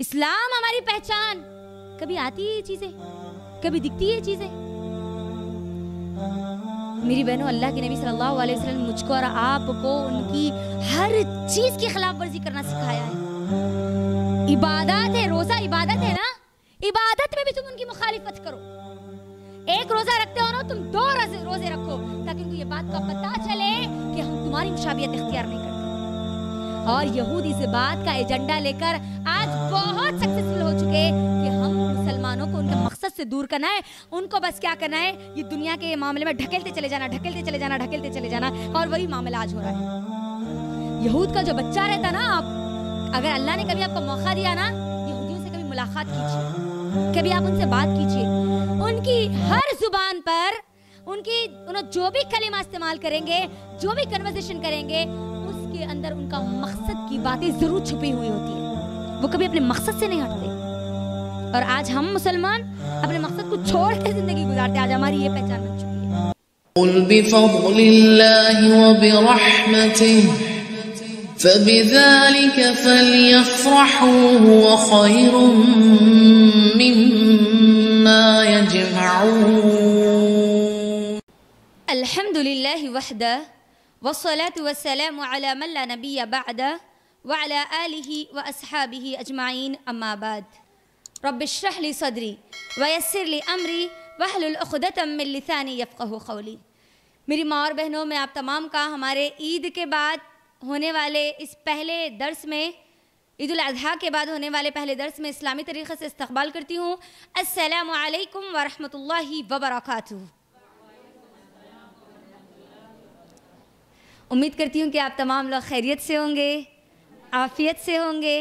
इस्लाम हमारी पहचान कभी आती है ये चीजें कभी दिखती है चीजें मेरी बहनों अल्लाह के नबी सल्लल्लाहु अलैहि वसल्लम मुझको और आपको उनकी हर चीज की खिलाफ वर्जी करना सिखाया है इबादत है रोजा इबादत है ना इबादत में भी तुम उनकी मुखालिफत करो एक रोजा रखते हो ना तुम दो रोजे रखो ताकि उनको ये बात का पता चले कि हम तुम्हारी मुशाबियत इख्तियार नहीं और यहूदी से बात का एजेंडा लेकर आज बहुत सक्सेसफुल हो चुके कि हम मुसलमानों को उनके मकसद से दूर करना है उनको बस क्या करना है ये दुनिया के मामले में ढकेलते चले जाना ढकेलते चले जाना ढकेलते चले जाना और वही मामला आज हो रहा है यहूद का जो बच्चा रहता ना आप अगर अल्लाह ने कभी आपको मौका दिया ना यहूदियों से कभी मुलाकात कीजिए कभी आप उनसे बात कीजिए उनकी हर जुबान पर उनकी उन्होंने जो भी कलिमा इस्तेमाल करेंगे जो भी कन्वर्सेशन करेंगे उसके अंदर उनका मकसद की बातें ज़रूर छुपी हुई होती है वो कभी अपने मकसद से नहीं हटते और आज हम मुसलमान अपने मकसद को छोड़ के ज़िंदगी गुजारते आज हमारी ये पहचान बन चुकी है قل بفضل الله وبرحمته فبذلك فليفرحوا هو خير مما يجمعون الحمد لله وحده والصلاة والسلام على من لا نبي بعد وعلى آله وأصحابه أجمعين أما بعد رب اشرح لي صدري ويسر لي أمري وحل الأخدة من لثاني يفقه خولي میری ماں اور بہنوں میں آپ تمام کا ہمارے عید کے بعد ہونے والے اس پہلے درس میں عید الاضحیٰ کے بعد ہونے والے پہلے درس میں اسلامی طریقے سے استقبال کرتی ہوں السلام علیکم ورحمۃ اللہ وبرکاتہ उम्मीद करती हूँ कि आप तमाम लोग खैरियत से होंगे आफियत से होंगे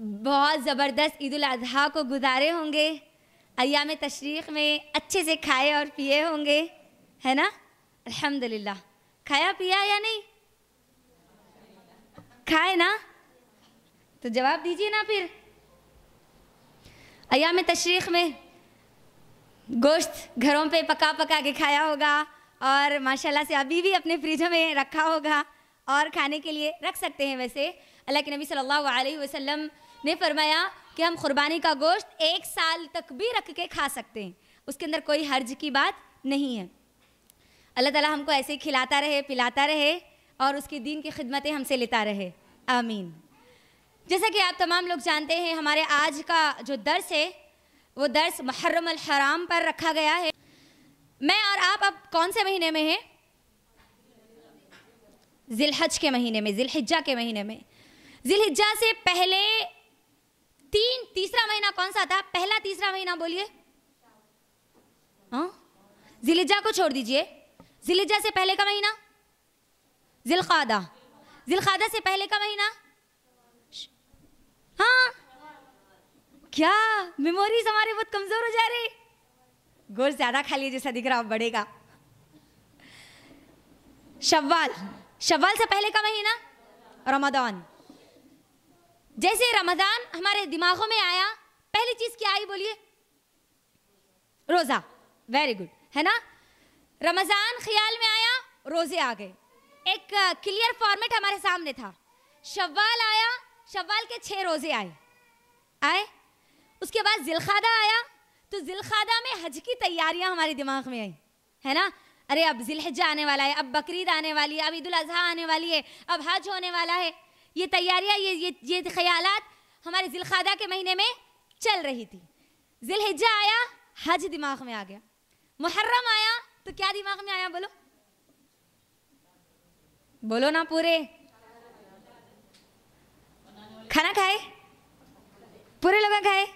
बहुत ज़बरदस्त ईद अजी को गुजारे होंगे अयाम तशरीक़ में अच्छे से खाए और पिए होंगे है ना अल्हम्दुलिल्लाह खाया पिया या नहीं खाए ना तो जवाब दीजिए ना फिर अयाम तशरीक़ में गोश्त घरों पे पका पका के खाया होगा और माशाल्लाह से अभी भी अपने फ्रिज में रखा होगा और खाने के लिए रख सकते हैं वैसे अल्लाह के नबी सल्लल्लाहु अलैहि वसल्लम ने फरमाया कि हम कुर्बानी का गोश्त एक साल तक भी रख के खा सकते हैं उसके अंदर कोई हर्ज की बात नहीं है अल्लाह ताला हमको ऐसे ही खिलाता रहे पिलाता रहे और उसकी दीन की खिदमतें हमसे लेता रहे आमीन जैसा कि आप तमाम लोग जानते हैं हमारे आज का जो दर्स है वो दर्स महर्रम हराम पर रखा गया है मैं और आप अब कौन से महीने में हैं जिलहज के महीने में जिलहिजा के महीने में जिलहिजा से पहले तीन तीसरा महीना कौन सा था पहला तीसरा महीना बोलिए हाँ? जिलिजा को छोड़ दीजिए जिलिजा से पहले का महीना जिलखादा जिलखादा से पहले का महीना हाँ क्या मेमोरीज हमारे बहुत कमज़ोर हो जा रही गोश्त ज़्यादा खा लिए जैसा दिख रहा बढ़ेगा शव्वाल शव्वाल से पहले का महीना रमदान जैसे रमदान हमारे दिमागों में आया पहली चीज़ क्या आई बोलिए रोज़ा वेरी गुड है ना रमज़ान ख्याल में आया रोज़े आ गए एक क्लियर फॉर्मेट हमारे सामने था शव्वाल आया शव्वाल के छह रोज़े आए आए उसके बाद जिलखादा आया तो जिलखादा में हज की तैयारियां हमारे दिमाग में आई है ना अरे अब जिलहजा आने वाला है अब बकरीद आने वाली है अब ईद अजहा आने वाली है अब हज होने वाला है ये तैयारियां ये ये ये ख्याल हमारे जिलखादा के महीने में चल रही थी जिलहजा आया हज दिमाग में आ गया मुहर्रम आया तो क्या दिमाग में आया बोलो बोलो ना पूरे खाना खाए पूरे लोग खाए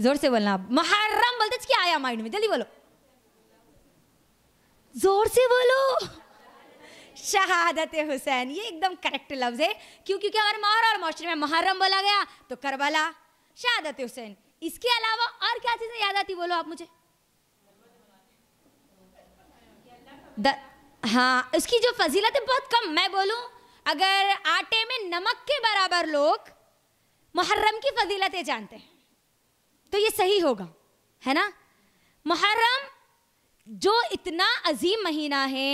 जोर से बोलना आप मुहर्रम बोलते क्या आया माइंड में जल्दी बोलो जोर से बोलो शहादत हुसैन ये एकदम करेक्ट लफ्ज है क्यों क्योंकि अगर मार और माशरे में मुहर्रम बोला गया तो करबला शहादत हुसैन इसके अलावा और क्या चीज़ें याद आती बोलो आप मुझे द, हाँ उसकी जो फजीलत है बहुत कम मैं बोलूं अगर आटे में नमक के बराबर लोग मुहर्रम की फजीलतें जानते हैं तो ये सही होगा है ना मुहर्रम जो इतना अजीम महीना है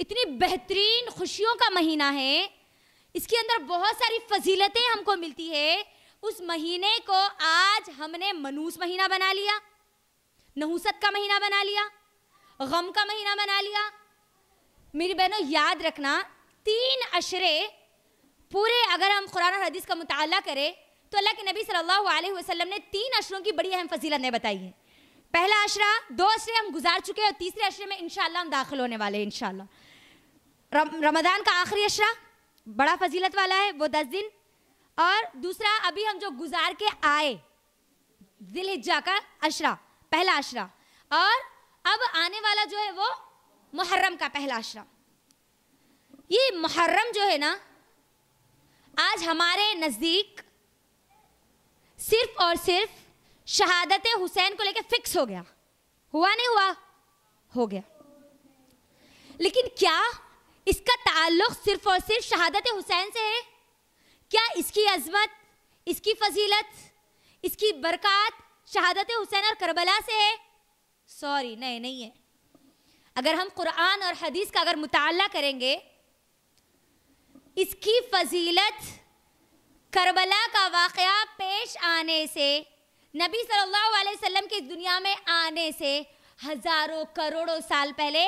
इतनी बेहतरीन खुशियों का महीना है इसके अंदर बहुत सारी फजीलतें हमको मिलती है उस महीने को आज हमने मनूस महीना बना लिया नहुसत का महीना बना लिया गम का महीना बना लिया मेरी बहनों याद रखना तीन अशरे पूरे अगर हम कुरान और हदीस का मुताला करें तो अल्लाह के नबी सल्लल्लाहु अलैहि वसल्लम ने तीन अशरों की बड़ी अहम फजीलत ने बताई है पहला अशरा दो अशरे हम गुजार चुके हैं और तीसरे अशरे में इनशाला हम दाखिल होने वाले हैं इनशाला रमदान का आखिरी अशरा बड़ा फजीलत वाला है वो दस दिन और दूसरा अभी हम जो गुजार के आए दिल हिज्जा का अशरा पहला अशरा और अब आने वाला जो है वो मुहर्रम का पहला अशरा ये मुहर्रम जो है ना आज हमारे नज़दीक सिर्फ और सिर्फ शहादत हुसैन को लेकर फिक्स हो गया हुआ नहीं हुआ हो गया लेकिन क्या इसका ताल्लुक सिर्फ और सिर्फ शहादत हुसैन से है क्या इसकी अजमत इसकी फजीलत इसकी बरकत शहादत हुसैन और करबला से है सॉरी नहीं नहीं है अगर हम कुरान और हदीस का अगर मुताला करेंगे इसकी फजीलत करबला का वाक़ पेश आने से नबी सल्लल्लाहु अलैहि वसल्लम की दुनिया में आने से हजारों करोड़ों साल पहले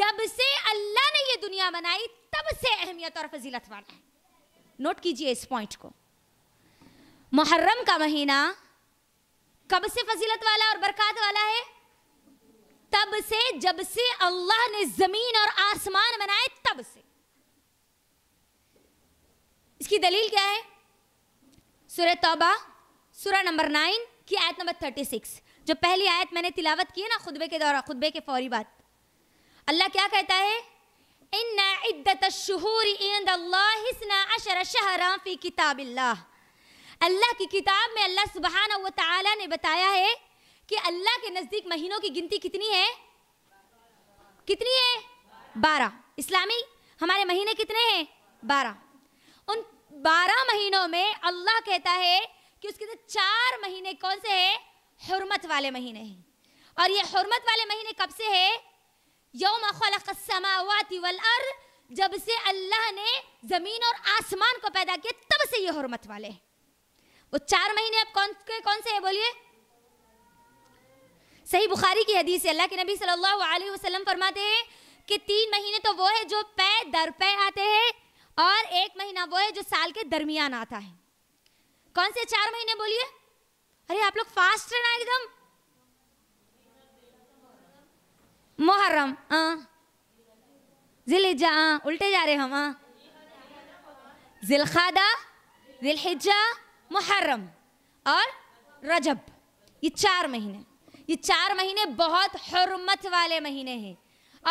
जब से अल्लाह ने ये दुनिया बनाई तब से अहमियत और फजीलत वाला है नोट कीजिए इस पॉइंट को मुहर्रम का महीना कब से फजीलत वाला और बरकत वाला है तब से जब से अल्लाह ने जमीन और आसमान बनाए तब से इसकी दलील क्या है सुर तौबा सुरा नंबर नाइन की आयत नंबर थर्टी सिक्स जो पहली आयत मैंने तिलावत की है ना खुतबे के दौरान खुतबे के फौरी बाद अल्लाह क्या कहता है किताब अल्लाह की किताब में अल्लाह ने बताया है कि अल्लाह के नज़दीक महीनों की गिनती कितनी है कितनी है बारह इस्लामी हमारे महीने कितने हैं बारह उन बारह महीनों में अल्लाह कहता है कि उसके अंदर चार महीने कौन से हैं हरमत वाले महीने हैं और ये हरमत वाले महीने कब से है यौम खलकमावाती वल अर जब से अल्लाह ने ज़मीन और आसमान को पैदा किया तब से ये हरमत वाले हैं वो चार महीने अब कौन के कौन से है बोलिए सही बुखारी की हदीस है अल्लाह के नबी सल्लल्लाहु अलैहि वसल्लम फरमाते हैं कि तीन महीने तो वो है जो पै दर पै आते हैं और एक महीना वो है जो साल के दरमियान आता है कौन से चार महीने बोलिए अरे आप लोग फास्ट है ना एकदम मुहर्रम जिलहिजा उल्टे जा रहे हम जिलखादा जिलहिजा मुहर्रम और रजब ये चार महीने ये चार महीने बहुत हरमत वाले महीने हैं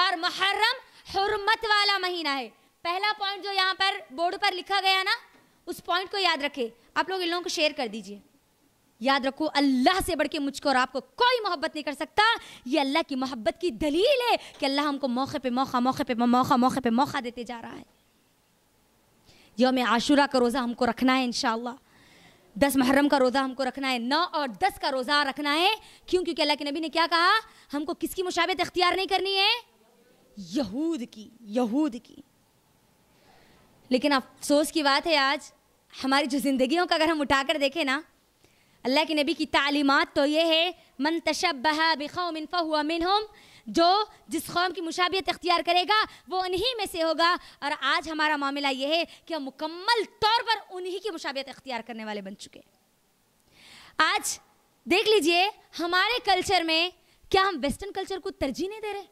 और मुहर्रम हरमत वाला महीना है पहला पॉइंट जो यहाँ पर बोर्ड पर लिखा गया ना उस पॉइंट को याद रखे आप लोग इन लोगों को शेयर कर दीजिए याद रखो अल्लाह से बढ़ के मुझको और आपको कोई मोहब्बत नहीं कर सकता ये अल्लाह की मोहब्बत की दलील है कि अल्लाह हमको मौके पे मौका मौके पे मौका मौके पे मौका देते जा रहा है योम आशूरा का रोज़ा हमको रखना है इन दस मुहर्रम का रोज़ा हमको रखना है नौ और दस का रोज़ा रखना है क्यों क्योंकि अल्लाह के नबी ने क्या कहा हमको किसकी मुशाबत अख्तियार नहीं करनी है यहूद की यहूद की लेकिन अफसोस की बात है आज हमारी जो ज़िंदगियों का अगर हम उठा कर देखें ना अल्लाह के नबी की तालीमत तो ये है मन तशबहा बिखमिन हुआ मिन होम जो जिस कौम की मुशाबियत अख्तियार करेगा वो उन्हीं में से होगा और आज हमारा मामला ये है कि हम मुकम्मल तौर पर उन्हीं की मुशाबियत अख्तियार करने वाले बन चुके आज देख लीजिए हमारे कल्चर में क्या हम वेस्टर्न कल्चर को तरजीह नहीं दे रहे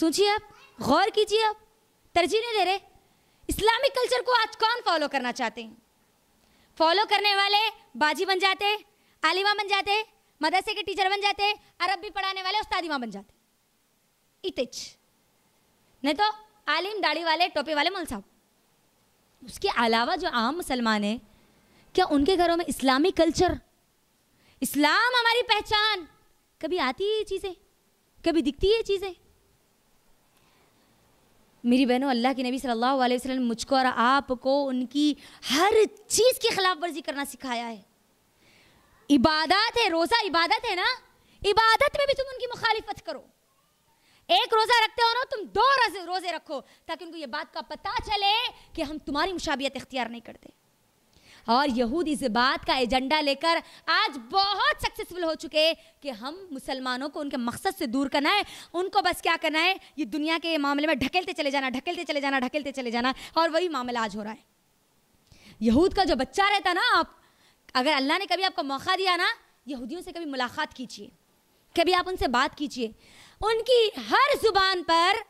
सोचिए आप गौर कीजिए आप तरजीह नहीं दे रहे इस्लामिक कल्चर को आज कौन फॉलो करना चाहते हैं फॉलो करने वाले बाजी बन जाते आलिमा बन जाते मदरसे के टीचर बन जाते अरब भी पढ़ाने वाले उस्तादिमा बन जाते इतिच नहीं तो आलिम दाढ़ी वाले टोपी वाले मोल साहब उसके अलावा जो आम मुसलमान हैं क्या उनके घरों में इस्लामी कल्चर इस्लाम हमारी पहचान कभी आती है ये चीज़ें कभी दिखती है चीज़ें मेरी बहनों अल्लाह के नबी सल्लल्लाहु अलैहि वसल्लम मुझको और आपको उनकी हर चीज़ की खिलाफ वर्जी करना सिखाया है इबादत है रोज़ा इबादत है ना इबादत में भी तुम उनकी मुखालिफत करो एक रोज़ा रखते हो ना तुम दो रोज़े रखो ताकि उनको ये बात का पता चले कि हम तुम्हारी मुशाबियत इख्तियार नहीं करते और यहूद इस बात का एजेंडा लेकर आज बहुत सक्सेसफुल हो चुके हैं कि हम मुसलमानों को उनके मकसद से दूर करना है उनको बस क्या करना है ये दुनिया के मामले में ढकेलते चले जाना ढकेलते चले जाना ढकेलते चले जाना और वही मामला आज हो रहा है यहूद का जो बच्चा रहता ना आप अगर अल्लाह ने कभी आपको मौका दिया ना यहूदियों से कभी मुलाकात कीजिए कभी आप उनसे बात कीजिए उनकी हर जुबान पर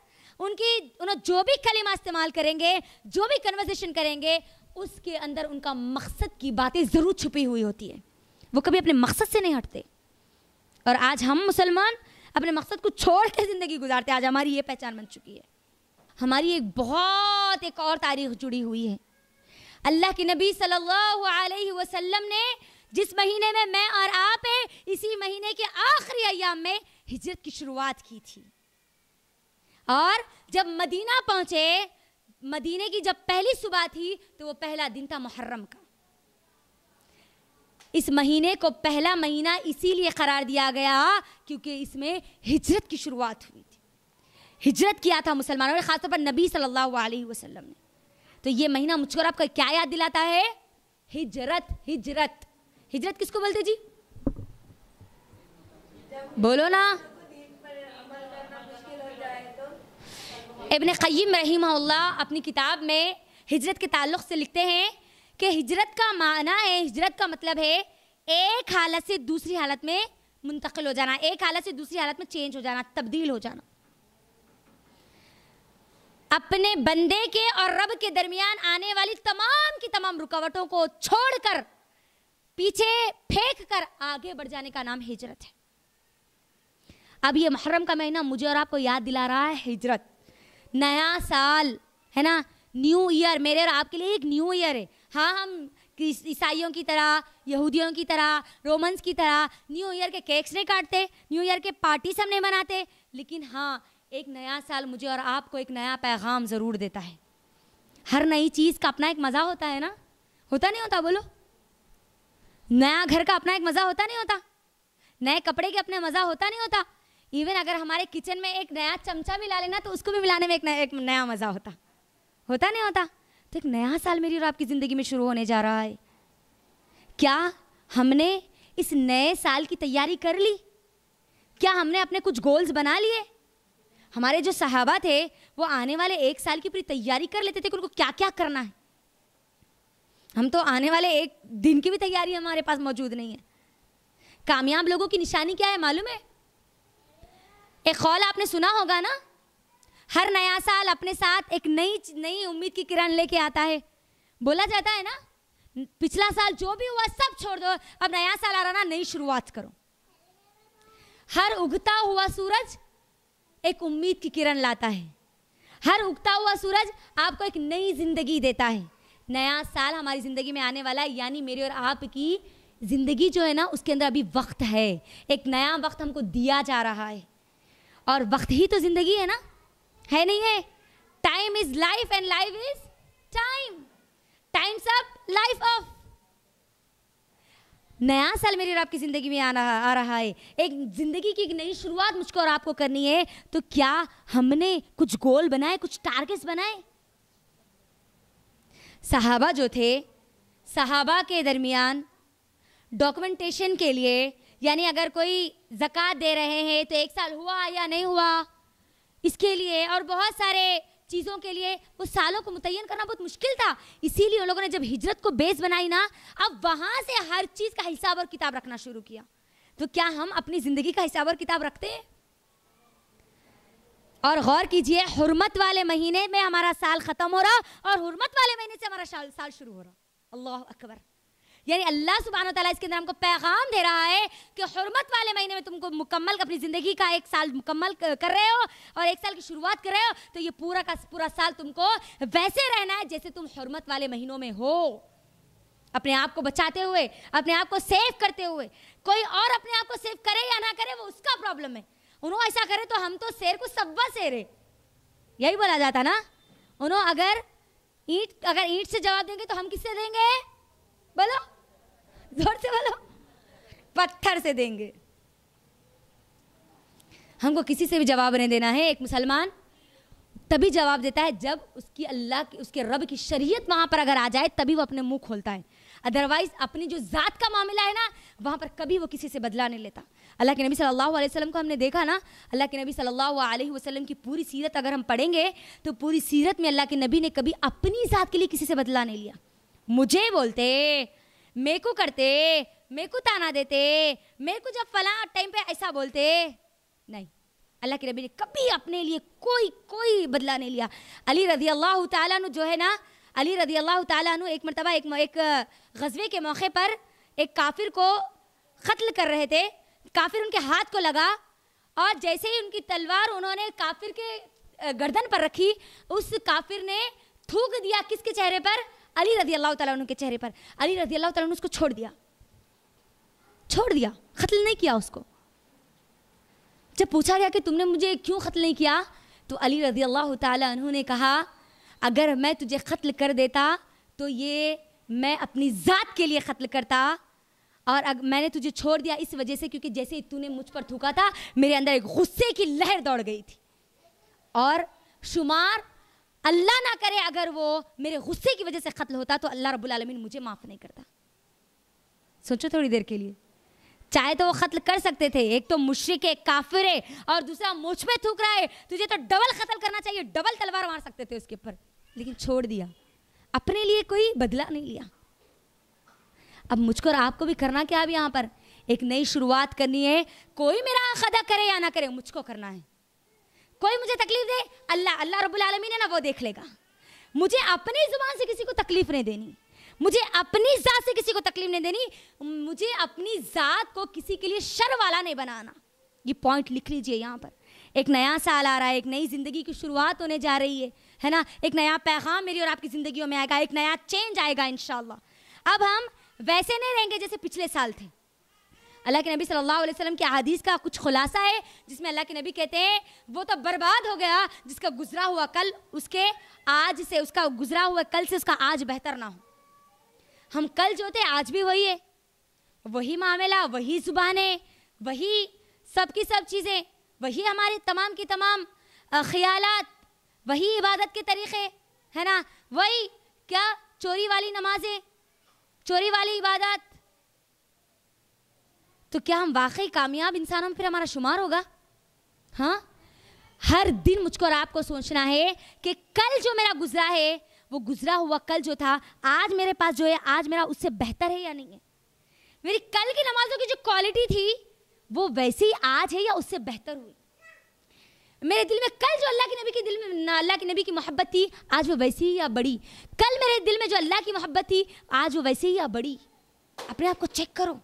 उनकी उन्होंने जो भी कलिमा इस्तेमाल करेंगे जो भी कन्वर्सेशन करेंगे उसके अंदर उनका मकसद की बातें ज़रूर छुपी हुई होती है वो कभी अपने मकसद से नहीं हटते और आज हम मुसलमान अपने मकसद को छोड़ के ज़िंदगी गुजारते आज हमारी ये पहचान बन चुकी है हमारी एक बहुत एक और तारीख जुड़ी हुई है अल्लाह के नबी सल्लल्लाहु अलैहि वसल्लम ने जिस महीने में मैं और आप हैं इसी महीने के आखिरी अयाम में हिजरत की शुरुआत की थी और जब मदीना पहुंचे मदीने की जब पहली सुबह थी तो वो पहला दिन था मुहर्रम का इस महीने को पहला महीना इसीलिए करार दिया गया क्योंकि इसमें हिजरत की शुरुआत हुई थी हिजरत किया था मुसलमानों ने खासतौर पर नबी सल्लल्लाहु अलैहि वसल्लम ने तो ये महीना मुझको आपको क्या याद दिलाता है हिजरत हिजरत हिजरत किसको बोलते जी बोलो ना इबन क़य्यम रही अपनी किताब में हिजरत के ताल्लुक़ से लिखते हैं कि हिजरत का माना है हिजरत का मतलब है एक हालत से दूसरी हालत में मुंतकिल हो जाना एक हालत से दूसरी हालत में चेंज हो जाना तब्दील हो जाना अपने बंदे के और रब के दरमियान आने वाली तमाम की तमाम रुकावटों को छोड़कर पीछे फेंक कर आगे बढ़ जाने का नाम हिजरत है अब ये मुहर्रम का महीना मुझे और आपको याद दिला रहा है हिजरत नया साल है ना न्यू ईयर मेरे और आपके लिए एक न्यू ईयर है हाँ हम ईसाइयों की तरह यहूदियों की तरह रोमन्स की तरह न्यू ईयर के केक्स नहीं काटते न्यू ईयर के पार्टीज हम नहीं मनाते लेकिन हाँ एक नया साल मुझे और आपको एक नया पैगाम ज़रूर देता है हर नई चीज़ का अपना एक मज़ा होता है ना होता नहीं होता बोलो नया घर का अपना एक मज़ा होता नहीं होता नए कपड़े के अपना मज़ा होता नहीं होता इवन अगर हमारे किचन में एक नया चमचा मिला लेना तो उसको भी मिलाने में एक नया एक नया मज़ा होता होता नहीं होता तो एक नया साल मेरी और आपकी ज़िंदगी में शुरू होने जा रहा है क्या हमने इस नए साल की तैयारी कर ली क्या हमने अपने कुछ गोल्स बना लिए हमारे जो साहबा थे वो आने वाले एक साल की पूरी तैयारी कर लेते थे कि उनको क्या क्या करना है हम तो आने वाले एक दिन की भी तैयारी हमारे पास मौजूद नहीं है कामयाब लोगों की निशानी क्या है मालूम है एक कौल आपने सुना होगा ना हर नया साल अपने साथ एक नई नई उम्मीद की किरण लेके आता है बोला जाता है ना पिछला साल जो भी हुआ सब छोड़ दो अब नया साल आ रहा ना नई शुरुआत करो हर उगता हुआ सूरज एक उम्मीद की किरण लाता है हर उगता हुआ सूरज आपको एक नई जिंदगी देता है नया साल हमारी ज़िंदगी में आने वाला है यानी मेरी और आपकी ज़िंदगी जो है ना उसके अंदर अभी वक्त है एक नया वक्त हमको दिया जा रहा है और वक्त ही तो जिंदगी है ना है नहीं है time is life and life is time time's up life of नया साल मेरी और आपकी ज़िंदगी में रहा आ रहा है एक ज़िंदगी की एक नई शुरुआत मुझको और आपको करनी है तो क्या हमने कुछ गोल बनाए कुछ टारगेट्स बनाए सहाबा जो थे सहाबा के दरमियान डॉक्यूमेंटेशन के लिए यानी अगर कोई जक़ात दे रहे हैं तो एक साल हुआ या नहीं हुआ इसके लिए और बहुत सारे चीज़ों के लिए वो सालों को मुतयन करना बहुत मुश्किल था इसीलिए उन लोगों ने जब हिजरत को बेस बनाई ना अब वहाँ से हर चीज़ का हिसाब और किताब रखना शुरू किया तो क्या हम अपनी ज़िंदगी का हिसाब और किताब रखते हैं और गौर कीजिए हरमत वाले महीने में हमारा साल ख़त्म हो रहा और हरमत वाले महीने से हमारा साल साल शुरू हो रहा अल्लाह अकबर यानी अल्लाह सुबहान तला इसके अंदर हमको पैगाम दे रहा है कि हरमत वाले महीने में तुमको मुकम्मल अपनी ज़िंदगी का एक साल मुकम्मल कर रहे हो और एक साल की शुरुआत कर रहे हो तो ये पूरा का पूरा साल तुमको वैसे रहना है जैसे तुम हरमत वाले महीनों में हो अपने आप को बचाते हुए अपने आप को सेव करते हुए कोई और अपने आप को सेव करे या ना करे वो उसका प्रॉब्लम है उन्होंने ऐसा करे तो हम तो शेर को सब्बा शेर है यही बोला जाता ना उन्होंने अगर ईट अगर ईट से जवाब देंगे तो हम किससे देंगे बोलो जोर से बोलो पत्थर से देंगे हमको किसी से भी जवाब नहीं देना है एक मुसलमान तभी जवाब देता है जब उसकी अल्लाह की उसके रब की शरीयत वहां पर अगर आ जाए तभी वो अपने मुंह खोलता है अदरवाइज अपनी जो ज़ात का मामला है ना वहां पर कभी वो किसी से बदला नहीं लेता अल्लाह के नबी सल्लल्लाहु अलैहि वसल्लम को हमने देखा ना अल्लाह के नबी सल्लल्लाहु अलैहि वसल्लम की पूरी सीरत अगर हम पढ़ेंगे तो पूरी सीरत में अल्लाह के नबी ने कभी अपनी ज़ात के लिए किसी से बदला नहीं लिया मुझे बोलते मेरे को करते मेरे को ताना देते मेरे को जब फला टाइम पे ऐसा बोलते नहीं अल्लाह के नबी ने कभी अपने लिए कोई कोई बदला नहीं लिया अली रजी अल्लाह तु जो है ना अली रजी अल्लाह तु एक मरतबा एक, एक गजबे के मौके पर एक काफिर को कत्ल कर रहे थे काफिर उनके हाथ को लगा और जैसे ही उनकी तलवार उन्होंने काफिर के गर्दन पर रखी उस काफिर ने थूक दिया किसके चेहरे पर अली रजी अल्लाह तु के चेहरे पर अली रजी अल्लाह तु उसको छोड़ दिया छोड़ दिया कत्ल नहीं किया उसको जब पूछा गया कि तुमने मुझे क्यों कत्ल नहीं किया तो अली रजी अल्लाह तु ने कहा अगर मैं तुझे कत्ल कर देता तो ये मैं अपनी ज़ात के लिए कत्ल करता और अग, मैंने तुझे छोड़ दिया इस वजह से क्योंकि जैसे ही तूने मुझ पर थूका था मेरे अंदर एक गुस्से की लहर दौड़ गई थी और शुमार अल्लाह ना करे अगर वो मेरे गुस्से की वजह से कत्ल होता तो अल्लाह रब्बुल आलमीन मुझे माफ़ नहीं करता सोचो थोड़ी देर के लिए चाहे तो वो कत्ल कर सकते थे एक तो मुश्रिक है काफिर है और दूसरा मुझ पे थूक रहा है तुझे तो डबल कत्ल करना चाहिए डबल तलवार मार सकते थे उसके ऊपर लेकिन छोड़ दिया अपने लिए कोई बदला नहीं लिया अब मुझको और आपको भी करना क्या अब यहाँ पर एक नई शुरुआत करनी है कोई मेरा खदा अदा करे या ना करे मुझको करना है कोई मुझे तकलीफ दे अल्लाह अल्लाह रब्बुल आलमीन है ना वो देख लेगा मुझे अपनी ज़ुबान से किसी को तकलीफ नहीं देनी मुझे अपनी ज़ात से किसी को तकलीफ नहीं देनी मुझे अपनी ज़ात को किसी के लिए शर वाला नहीं बनाना ये पॉइंट लिख लीजिए यहाँ पर एक नया साल आ रहा है एक नई ज़िंदगी की शुरुआत होने जा रही है है ना एक नया पैगाम मेरी और आपकी ज़िंदगी में आएगा एक नया चेंज आएगा इन अब हम वैसे नहीं रहेंगे जैसे पिछले साल थे अल्लाह के नबी सल्लल्लाहु अलैहि वसल्लम के अदीस का कुछ खुलासा है जिसमें अल्लाह के नबी कहते हैं वो तो बर्बाद हो गया जिसका गुजरा हुआ कल उसके आज से उसका गुजरा हुआ कल से उसका आज बेहतर ना हो हम कल जो थे आज भी वही है वही मामला वही ज़ुबान है वही सब की सब चीज़ें वही हमारे तमाम की तमाम ख्याल वही इबादत के तरीक़े है ना वही क्या चोरी वाली नमाजें चोरी वाली इबादत तो क्या हम वाकई कामयाब इंसान हम फिर हमारा शुमार होगा हाँ हर दिन मुझको और आपको सोचना है कि कल जो मेरा गुजरा है वो गुजरा हुआ कल जो था आज मेरे पास जो है आज मेरा उससे बेहतर है या नहीं है मेरी कल की नमाजों की जो क्वालिटी थी वो वैसे ही आज है या उससे बेहतर हुई मेरे दिल में कल जो अल्लाह के नबी के दिल में अल्लाह के नबी की मोहब्बत थी आज वो वैसे ही या बड़ी कल मेरे दिल में जो अल्लाह की मोहब्बत थी आज वो वैसे ही या बड़ी अपने आप को चेक करो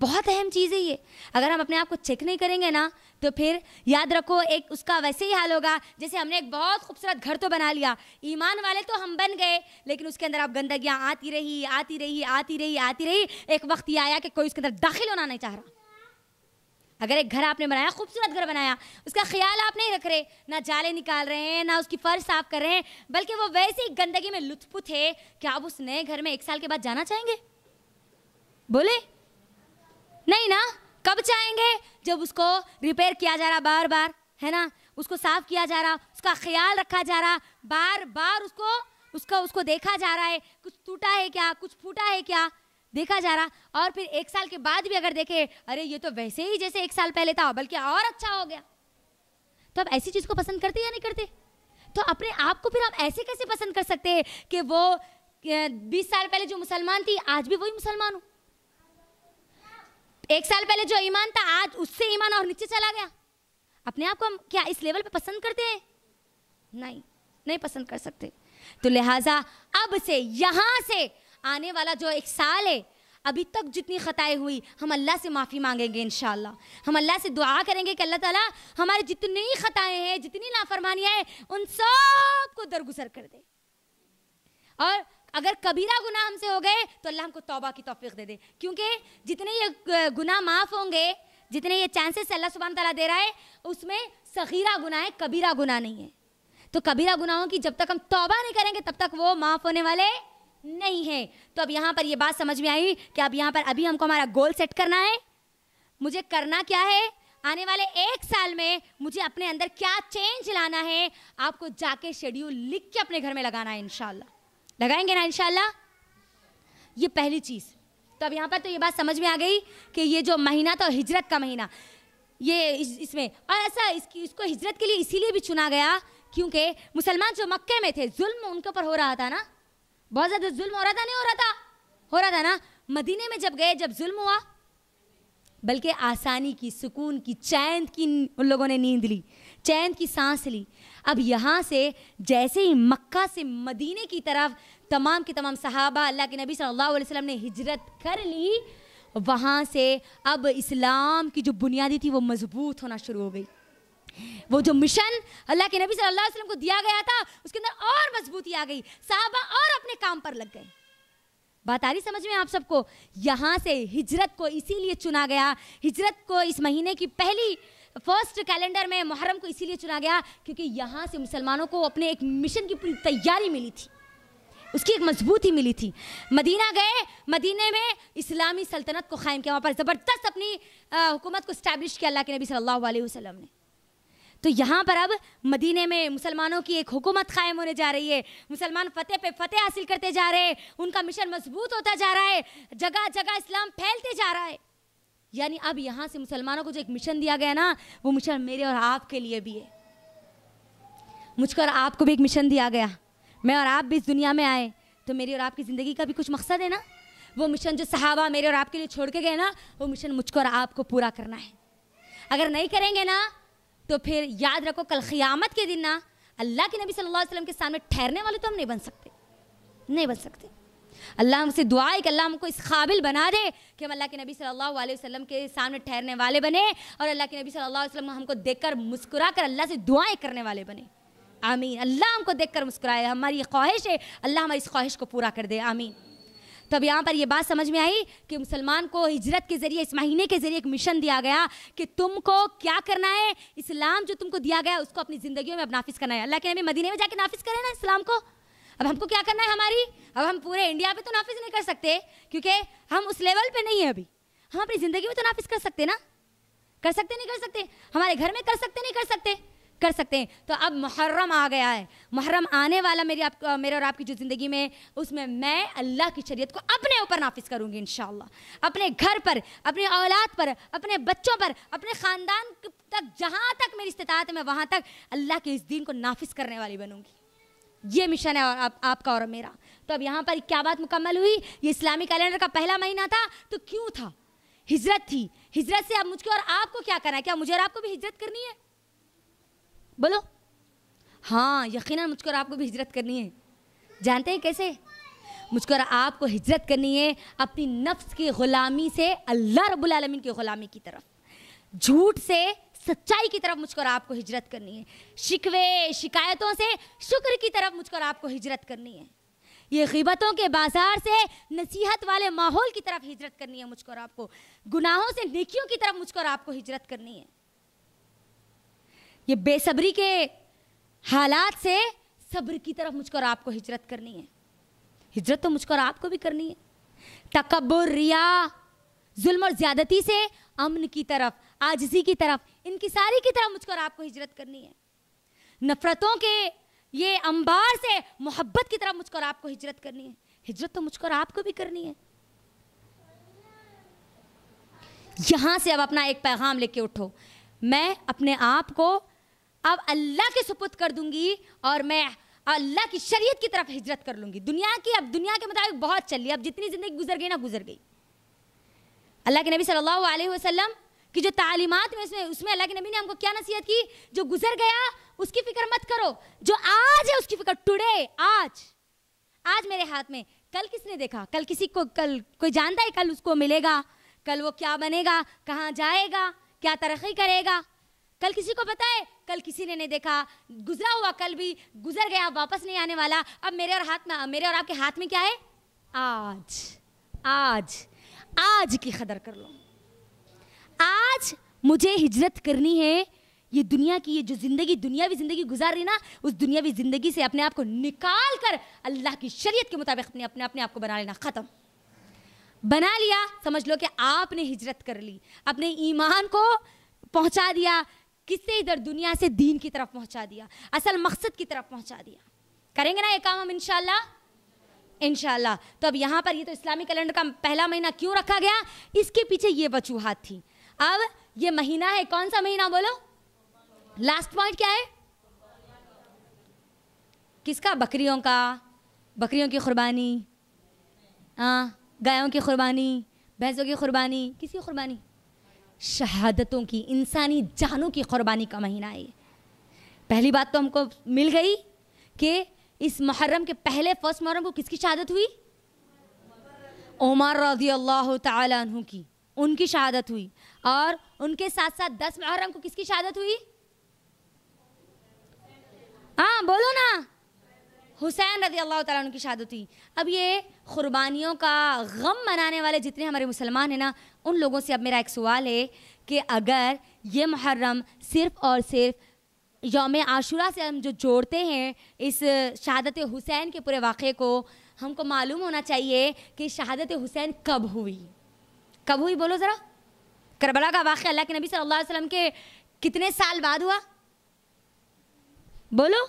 बहुत अहम चीज़ है ये अगर हम अपने आप को चेक नहीं करेंगे ना तो फिर याद रखो एक उसका वैसे ही हाल होगा जैसे हमने एक बहुत खूबसूरत घर तो बना लिया ईमान वाले तो हम बन गए लेकिन उसके अंदर आप गंदगियाँ आती रही आती रही आती रही आती रही एक वक्त ये आया कि कोई उसके अंदर दाखिल होना नहीं चाह रहा अगर एक घर आपने बनाया खूबसूरत घर बनाया उसका ख्याल आप नहीं रख रहे ना जाले निकाल रहे हैं ना उसकी फर्श साफ कर रहे हैं बल्कि वो वैसे ही गंदगी में लुत्फ थे क्या आप उस नए घर में एक साल के बाद जाना चाहेंगे बोले नहीं ना कब चाहेंगे जब उसको रिपेयर किया जा रहा बार बार है ना उसको साफ किया जा रहा उसका ख्याल रखा जा रहा बार बार उसको उसका उसको देखा जा रहा है कुछ टूटा है क्या कुछ फूटा है क्या देखा जा रहा और फिर एक साल के बाद भी अगर देखे अरे ये तो वैसे ही जैसे एक साल पहले था बल्कि और अच्छा हो गया तो आप ऐसी चीज़ को पसंद करते या नहीं करते तो अपने आप को फिर आप ऐसे कैसे पसंद कर सकते हैं कि वो बीस साल पहले जो मुसलमान थी आज भी वही मुसलमान हूँ एक साल पहले जो ईमान था आज उससे ईमान और नीचे चला गया अपने आप को हम क्या इस लेवल पे पसंद करते हैं नहीं नहीं पसंद कर सकते तो लिहाजा अब से यहाँ से आने वाला जो एक साल है अभी तक जितनी खताएं हुई हम अल्लाह से माफ़ी मांगेंगे इन हम अल्लाह से दुआ करेंगे कि अल्लाह ताला हमारे जितनी खताएं हैं जितनी नाफरमानियाँ हैं उन सब को दरगुजर कर दे और अगर कबीरा गुना हमसे हो गए तो अल्लाह हमको तौबा की तोफीक दे दे क्योंकि जितने ये गुना माफ़ होंगे जितने ये चांसेस अल्लाह सुबह तला दे रहा है उसमें सखीरा गुना है कबीरा गुना नहीं है तो कबीरा गुनाहों की जब तक हम तौबा नहीं करेंगे तब तक वो माफ़ होने वाले नहीं है तो अब यहाँ पर ये बात समझ में आई कि अब यहाँ पर अभी हमको हमारा गोल सेट करना है मुझे करना क्या है आने वाले एक साल में मुझे अपने अंदर क्या चेंज लाना है आपको जाके शेड्यूल लिख के अपने घर में लगाना है इनशाला लगाएंगे ना इनशाला ये पहली चीज़ तो अब यहाँ पर तो ये बात समझ में आ गई कि ये जो महीना था हिजरत का महीना ये इस, इसमें और ऐसा इसकी इसको हिजरत के लिए इसीलिए भी चुना गया क्योंकि मुसलमान जो मक्के में थे जुल्म उनके ऊपर हो रहा था ना बहुत ज़्यादा जुल्म हो रहा था नहीं हो रहा था हो रहा था ना मदीने में जब गए जब जुल्म हुआ बल्कि आसानी की सुकून की चैन की उन लोगों ने नींद ली चैन की सांस ली अब यहाँ से जैसे ही मक्का से मदीने की तरफ तमाम के तमाम सहाबा अल्लाह के नबी सल्लल्लाहु अलैहि वसल्लम ने हिजरत कर ली वहाँ से अब इस्लाम की जो बुनियादी थी वो मजबूत होना शुरू हो गई वो जो मिशन अल्लाह के नबी सल्लल्लाहु अलैहि वसल्लम को दिया गया था उसके अंदर और मजबूती आ गई साहबा और अपने काम पर लग गए बात आ रही समझ में आप सबको यहाँ से हिजरत को इसीलिए चुना गया हिजरत को इस महीने की पहली फर्स्ट कैलेंडर में मुहर्रम को इसीलिए चुना गया क्योंकि यहाँ से मुसलमानों को अपने एक मिशन की पूरी तैयारी मिली थी उसकी एक मजबूती मिली थी मदीना गए मदीने में इस्लामी सल्तनत को क़ायम किया वहाँ पर ज़बरदस्त अपनी हुकूमत को इस्टेब्लिश किया अल्लाह के नबी सल्लल्लाहु अलैहि वसल्लम ने तो यहाँ पर अब मदीने में मुसलमानों की एक हुकूमत कायम होने जा रही है मुसलमान फतेह पे फतेह हासिल करते जा रहे हैं उनका मिशन मजबूत होता जा रहा है जगह जगह इस्लाम फैलते जा रहा है यानी अब यहाँ से मुसलमानों को जो एक मिशन दिया गया ना वो मिशन मेरे और आपके लिए भी है मुझको और आपको भी एक मिशन दिया गया मैं और आप भी इस दुनिया में आए तो मेरी और आपकी ज़िंदगी का भी कुछ मकसद है ना वो मिशन जो सहाबा मेरे और आपके लिए छोड़ के गए ना वो मिशन मुझको और आपको पूरा करना है अगर नहीं करेंगे ना तो फिर याद रखो कल क़ियामत के दिन ना अल्लाह के नबी सल्लल्लाहु अलैहि वसल्लम के सामने ठहरने वाले तो हम नहीं बन सकते नहीं बन सकते अल्लाह हमसे दुआ है कि अल्लाह हमको इस काबिल बना दे कि हम अल्लाह के नबी सल्लल्लाहु अलैहि वसल्लम के सामने ठहरने वाले बने और अल्लाह के नबी सल्लल्लाहु अलैहि वसल्लम हमको देखकर मुस्कुरा कर अल्लाह से दुआएँ करने वाले बने आमीन अल्लाह हमको देख कर मुस्कुराए हमारी ख्वाहिश है अल्लाह हमारी इस ख्वाहिश को पूरा कर दे आमीन तो अब यहाँ पर यह बात समझ में आई कि मुसलमान को हिजरत के ज़रिए इस महीने के ज़रिए एक मिशन दिया गया कि तुमको क्या करना है इस्लाम जो तुमको दिया गया उसको अपनी ज़िंदगी में अब नाफिज करना है अल्लाह के नबी मदीने में जाके नाफिज करें ना इस्लाम को अब हमको क्या करना है हमारी अब हम पूरे इंडिया पे तो नाफिज नहीं कर सकते क्योंकि हम उस लेवल पे नहीं है अभी हम अपनी ज़िंदगी में तो नाफिज कर सकते ना कर सकते नहीं कर सकते हमारे घर में कर सकते नहीं कर सकते कर सकते हैं तो अब मुहर्रम आ गया है मुहर्रम आने वाला मेरी आप मेरे और आपकी जो ज़िंदगी में उसमें मैं अल्लाह की शरीयत को अपने ऊपर नाफिज करूँगी इन अपने घर पर अपने औलाद पर अपने बच्चों पर अपने ख़ानदान तक जहाँ तक मेरी इस्तात है मैं वहाँ तक अल्लाह के इस दिन को नाफिज करने वाली बनूँगी ये मिशन है और आप, आपका और मेरा तो अब यहाँ पर क्या बात मुकम्मल हुई ये इस्लामी कैलेंडर का पहला महीना था तो क्यों था हिजरत थी हिजरत से अब मुझको और आपको क्या करना है क्या मुझे और आपको भी हिजरत करनी है बोलो हाँ यकीन मुझको और आपको भी हिजरत करनी है जानते हैं कैसे मुझको और आपको हिजरत करनी है अपनी नफ्स की ग़ुलामी से अल्लाह रब्बुल रबालमीन की ग़ुलामी की तरफ झूठ से सच्चाई की तरफ मुझको आपको हिजरत करनी है शिकवे शिकायतों से शुक्र की तरफ मुझको आपको हिजरत करनी है ये गिबतों के बाजार से नसीहत वाले माहौल की तरफ हिजरत करनी है मुझको आपको गुनाहों से नेकियों की तरफ मुझको आपको हिजरत करनी है ये बेसब्री के हालात से सब्र की तरफ मुझको आपको हिजरत करनी है हिजरत तो मुझको आपको भी करनी है तकबर रिया जुल्म और ज़्यादती से अमन की तरफ आजजी की तरफ इनकी सारी की तरह मुझको और आपको हिजरत करनी है नफ़रतों के ये अंबार से मोहब्बत की तरफ मुझको और आपको हिजरत करनी है हिजरत तो मुझको और आपको भी करनी है यहां से अब अपना एक पैगाम लेके उठो मैं अपने आप को अब अल्लाह के सुपुत कर दूंगी और मैं अल्लाह की शरीयत की तरफ हिजरत कर लूंगी दुनिया की अब दुनिया के मुताबिक बहुत चल रही अब जितनी ज़िंदगी गुजर गई ना गुजर गई अल्लाह के नबी सल्लल्लाहु अलैहि वसल्लम कि जो तालीमत में उसमें उसमें अल्लाह के नबी ने हमको क्या नसीहत की जो गुजर गया उसकी फिक्र मत करो जो आज है उसकी फिक्र टुडे आज आज मेरे हाथ में कल किसने देखा कल किसी को कल कोई जानता है कल उसको मिलेगा कल वो क्या बनेगा कहाँ जाएगा क्या तरक्की करेगा कल किसी को पता है कल किसी ने नहीं देखा गुजरा हुआ कल भी गुजर गया वापस नहीं आने वाला अब मेरे और हाथ में मेरे और आपके हाथ में क्या है आज आज आज की कदर कर लो आज मुझे हिजरत करनी है ये दुनिया की ये जो ज़िंदगी दुनियावी ज़िंदगी गुजार रही ना उस दुनियावी ज़िंदगी से अपने आप को निकाल कर अल्लाह की शरीयत के मुताबिक अपने अपने अपने आप को बना लेना ख़त्म बना लिया समझ लो कि आपने हिजरत कर ली अपने ईमान को पहुंचा दिया किससे इधर दुनिया से दीन की तरफ पहुंचा दिया असल मकसद की तरफ पहुंचा दिया करेंगे ना ये काम हम इनशाला इनशाला तो अब यहाँ पर ये तो इस्लामी कैलेंडर का पहला महीना क्यों रखा गया इसके पीछे ये वजूहत थी अब ये महीना है कौन सा महीना बोलो लास्ट पॉइंट क्या है किसका बकरियों का बकरियों की कुर्बानी गायों की कुर्बानी भैंसों की कुर्बानी किसी कुर्बानी शहादतों की इंसानी जानों की कुर्बानी का महीना है पहली बात तो हमको मिल गई कि इस मुहर्रम के पहले फर्स्ट मुहर्रम को किसकी शहादत हुई उमर रजी अल्लाह तु की उनकी शहादत हुई और उनके साथ साथ दस मुहर्रम को किसकी शहादत हुई हाँ बोलो ना हुसैन रजी अल्लाह ताला उनकी शहादत हुई अब ये क़ुरबानियों का गम मनाने वाले जितने हमारे मुसलमान हैं ना उन लोगों से अब मेरा एक सवाल है कि अगर ये मुहर्रम सिर्फ़ और सिर्फ योम आशुरा से हम जो जोड़ते हैं इस शहादत हुसैन के पूरे वाक़े को हमको मालूम होना चाहिए कि शहादत हुसैन कब हुई कब हुई बोलो ज़रा करबला का वाक़ अल्लाह के नबी सल्लल्लाहु अलैहि वसल्लम के कितने साल बाद हुआ बोलो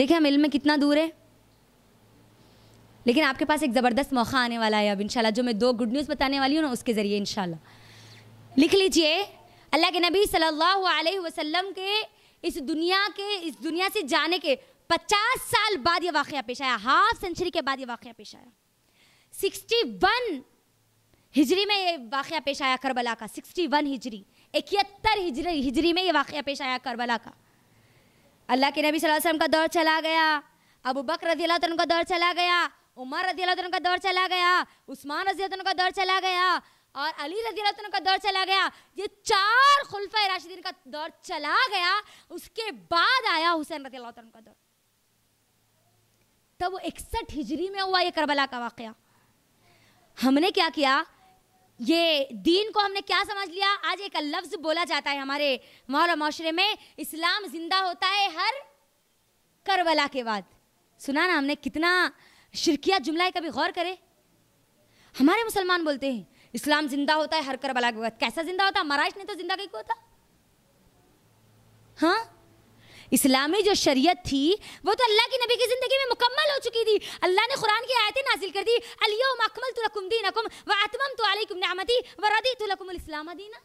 देखिए हम इल्म में कितना दूर है लेकिन आपके पास एक ज़बरदस्त मौका आने वाला है अब इंशाल्लाह जो मैं दो गुड न्यूज़ बताने वाली हूँ ना उसके ज़रिए इंशाल्लाह लिख लीजिए अल्लाह के नबी सल्लल्लाहु अलैहि वसल्लम के इस दुनिया के इस दुनिया से जाने के पचास साल बाद ये वाक़ पेश आया हाफ सेंचुरी के बाद ये वाक़ पेश आया सिक्सटी वन हिजरी में ये वाक़ पेश आया करबला का सिक्सटी वन हिजरी इकहत्तर हिजरी हिजरी में ये वाक़ पेश आया करबला का अल्लाह के नबी सल्लल्लाहु अलैहि वसल्लम का दौर चला गया अबू बकर रजी अल्लाह का दौर चला गया उमर रजी अल्लाह का दौर चला गया उस्मान रजी का दौर चला गया और अली रजी का दौर चला गया ये चार खुलफा राशिदीन का दौर चला गया उसके बाद आया हुसैन रजी का दौर तब वो इकसठ हिजरी में हुआ ये करबला का वाक़ हमने क्या किया ये दीन को हमने क्या समझ लिया आज एक लफ्ज बोला जाता है हमारे मौल माशरे में इस्लाम जिंदा होता है हर करबला के बाद सुना ना हमने कितना शिरकिया जुमला है कभी गौर करे हमारे मुसलमान बोलते हैं इस्लाम जिंदा होता है हर करबला के बाद कैसा जिंदा होता मराइश नहीं तो जिंदा कहीं को होता हाँ इस्लामी जो शरीयत थी वो तो अल्लाह के नबी की ज़िंदगी में मुकम्मल हो चुकी थी अल्लाह ने कुरान की आयतें नाजिल कर दी अलियम अकमल तुलकुम व तो अलकुम व दीना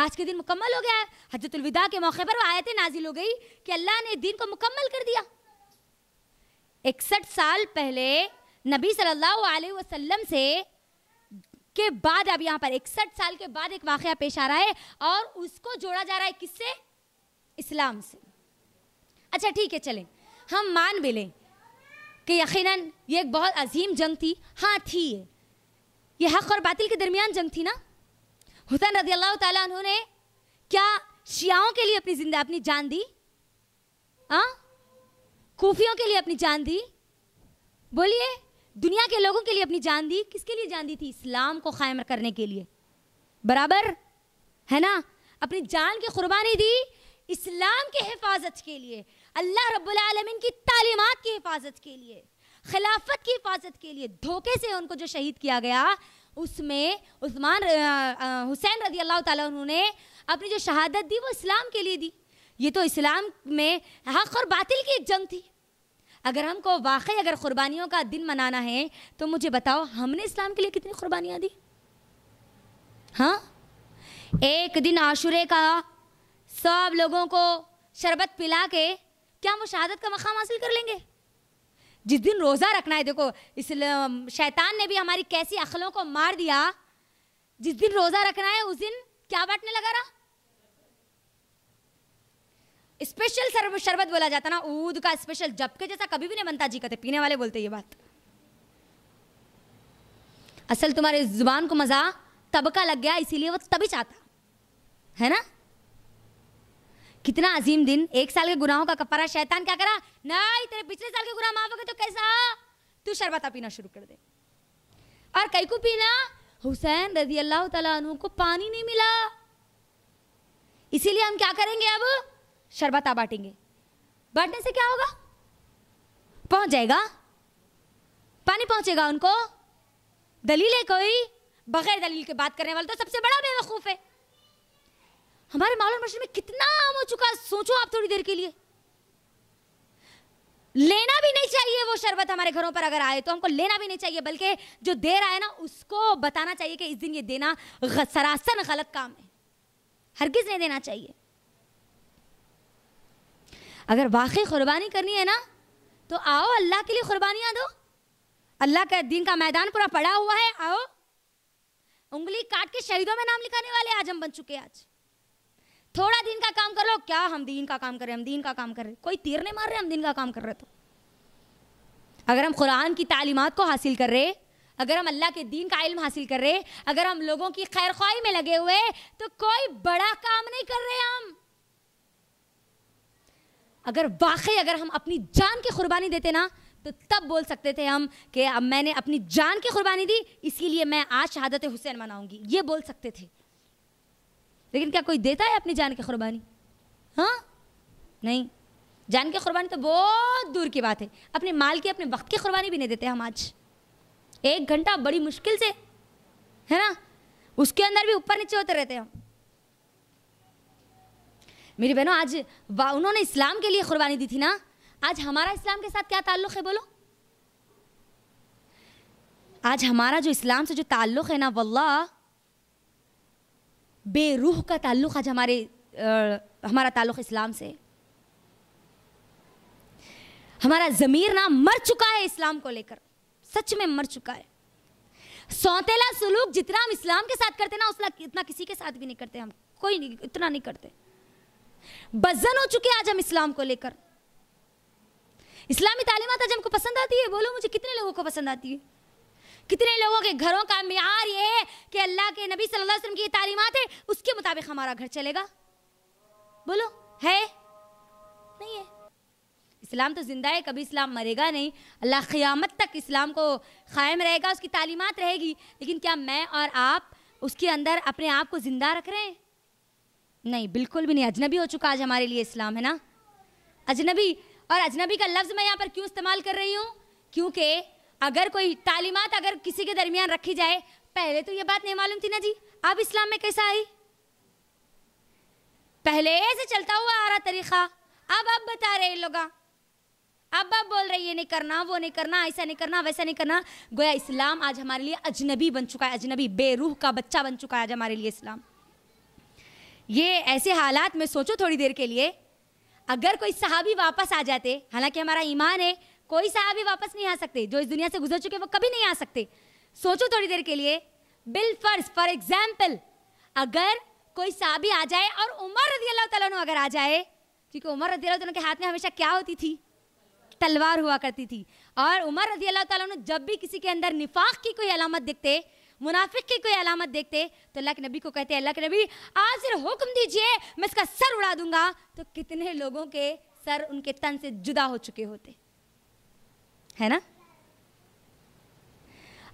आज के दिन मुकम्मल हो गया है हजरतुलविदा के मौके पर वो आयतें नाजिल हो गई कि अल्लाह ने दीन को मुकम्मल कर दिया इकसठ साल पहले नबी सल्लल्लाहु अलैहि वसल्लम से के बाद अब यहाँ पर इकसठ साल के बाद एक वाक़ पेश आ रहा है और उसको जोड़ा जा रहा है किससे इस्लाम से अच्छा ठीक है चलें हम मान भी लें कि यकीन ये एक बहुत अजीम जंग थी हाँ थी ये ये हक और बातिल के दरमियान जंग थी ना हुसैन रजी अल्लाह तु क्या शियाओं के लिए अपनी जिंदा अपनी जान दी आ? हाँ? कूफियों के लिए अपनी जान दी बोलिए दुनिया के लोगों के लिए अपनी जान दी किसके लिए जान दी थी इस्लाम को कायम करने के लिए बराबर है ना अपनी जान की कुर्बानी दी इस्लाम के हिफाजत के लिए अल्लाह रब्लमिन की तालीमत की हिफाजत के लिए खिलाफत की हिफाजत के लिए धोखे से उनको जो शहीद किया गया उसमें उस्मान हुसैन रजी अल्लाह ताला उन्होंने अपनी जो शहादत दी वो इस्लाम के लिए दी ये तो इस्लाम में हक और बातिल की एक जंग थी अगर हमको वाकई अगर क़ुरबानियों का दिन मनाना है तो मुझे बताओ हमने इस्लाम के लिए कितनी कुर्बानियाँ दी हाँ एक दिन आशुरे का सब लोगों को शरबत पिला के क्या हम शहादत का मकाम हासिल कर लेंगे जिस दिन रोज़ा रखना है देखो इस शैतान ने भी हमारी कैसी अखलों को मार दिया जिस दिन रोज़ा रखना है उस दिन क्या बांटने लगा रहा स्पेशल शरबत बोला जाता ना ऊद का स्पेशल जब के जैसा कभी भी नहीं बनता जी कहते पीने वाले बोलते ये बात असल तुम्हारे जुबान को मज़ा तबका लग गया इसीलिए वो तभी चाहता है ना कितना अजीम दिन एक साल के गुनाहों का कपारा शैतान क्या करा नहीं तेरे पिछले साल के गुनाह माफ हो गए तो कैसा तू शरबत पीना शुरू कर दे और कई को पीना हुसैन रजी अल्लाह तु को पानी नहीं मिला इसीलिए हम क्या करेंगे अब शरबता बांटेंगे बांटने से क्या होगा पहुंच जाएगा पानी पहुंचेगा उनको दलील है कोई बगैर दलील के बात करने वाला तो सबसे बड़ा बेवकूफ़ है हमारे मालूम मशीन में कितना आम हो चुका है सोचो आप थोड़ी देर के लिए लेना भी नहीं चाहिए वो शरबत हमारे घरों पर अगर आए तो हमको लेना भी नहीं चाहिए बल्कि जो देर आए ना उसको बताना चाहिए कि इस दिन ये देना सरासर गलत काम है हरगिज नहीं देना चाहिए अगर वाकई कुर्बानी करनी है ना तो आओ अल्लाह के लिए कुर्बानियां दो अल्लाह का दिन का मैदान पूरा पड़ा हुआ है आओ उंगली काट के शहीदों में नाम लिखाने वाले आज हम बन चुके आज थोड़ा दिन का काम कर लो क्या हम दीन का काम कर रहे हम दीन का काम कर रहे कोई तीर नहीं मार रहे हम दिन का काम कर रहे तो अगर हम कुरान की तालीमत को हासिल कर रहे अगर हम अल्लाह के दीन का इल्म हासिल कर रहे अगर हम लोगों की खैर ख्वाही में लगे हुए तो कोई बड़ा काम नहीं कर रहे हम अगर वाकई अगर हम अपनी जान की कुर्बानी देते ना तो तब बोल सकते थे हम कि अब मैंने अपनी जान की कुर्बानी दी इसीलिए मैं आज शहादत हुसैन मनाऊंगी ये बोल सकते थे लेकिन क्या कोई देता है अपनी जान की कुर्बानी हाँ नहीं जान की कुर्बानी तो बहुत दूर की बात है अपने माल की अपने वक्त की कुर्बानी भी नहीं देते हम आज एक घंटा बड़ी मुश्किल से है ना उसके अंदर भी ऊपर नीचे होते रहते हम मेरी बहनों आज उन्होंने इस्लाम के लिए कुर्बानी दी थी ना आज हमारा इस्लाम के साथ क्या ताल्लुक़ है बोलो आज हमारा जो इस्लाम से जो ताल्लुक़ है ना वल्ला बेरूह का ताल्लुक आज हमारे आ, हमारा ताल्लुक इस्लाम से हमारा ज़मीर ना मर चुका है इस्लाम को लेकर सच में मर चुका है सौतेला सलूक जितना हम इस्लाम के साथ करते ना उसका इतना किसी के साथ भी नहीं करते हम कोई नहीं इतना नहीं करते बजन हो चुके आज हम इस्लाम को लेकर इस्लामी तालीमत आज हमको पसंद आती है बोलो मुझे कितने लोगों को पसंद आती है कितने लोगों के घरों का मैार ये है कि अल्लाह के नबी सल्लल्लाहु अलैहि वसल्लम की तालीमत है उसके मुताबिक हमारा घर चलेगा बोलो है नहीं है इस्लाम तो ज़िंदा है कभी इस्लाम मरेगा नहीं अल्लाह क़ियामत तक इस्लाम को क़ायम रहेगा उसकी तालीमत रहेगी लेकिन क्या मैं और आप उसके अंदर अपने आप को ज़िंदा रख रहे हैं नहीं बिल्कुल भी नहीं अजनबी हो चुका आज हमारे लिए इस्लाम है ना अजनबी और अजनबी का लफ्ज़ मैं यहाँ पर क्यों इस्तेमाल कर रही हूँ क्योंकि अगर कोई तालीमत अगर किसी के दरमियान रखी जाए पहले तो ये बात नहीं मालूम थी ना जी अब इस्लाम में कैसा आई पहले ऐसे चलता हुआ आ रहा तरीक़ा अब अब बता रहे लोग अब अब बोल रहे ये नहीं करना वो नहीं करना ऐसा नहीं करना वैसा नहीं करना गोया इस्लाम आज हमारे लिए अजनबी बन चुका है अजनबी बेरूह का बच्चा बन चुका है आज हमारे लिए इस्लाम ये ऐसे हालात में सोचो थोड़ी देर के लिए अगर कोई साहबी वापस आ जाते हालांकि हमारा ईमान है कोई साहबी वापस नहीं आ सकते जो इस दुनिया से गुजर चुके वो कभी नहीं आ सकते सोचो थोड़ी देर के लिए बिल फर्ज फॉर एग्जाम्पल अगर कोई साहबी आ जाए और उमर रजी अल्लाह अगर आ जाए क्योंकि उमर रजी अल्लाह के हाथ में हमेशा क्या होती थी तलवार हुआ करती थी और उमर रजी अल्लाह जब भी किसी के अंदर निफाक की कोई अलामत देखते मुनाफिक की कोई अलामत देखते तो अल्लाह के नबी को कहते अल्लाह के नबी आज हुक्म दीजिए मैं इसका सर उड़ा दूंगा तो कितने लोगों के सर उनके तन से जुदा हो चुके होते है ना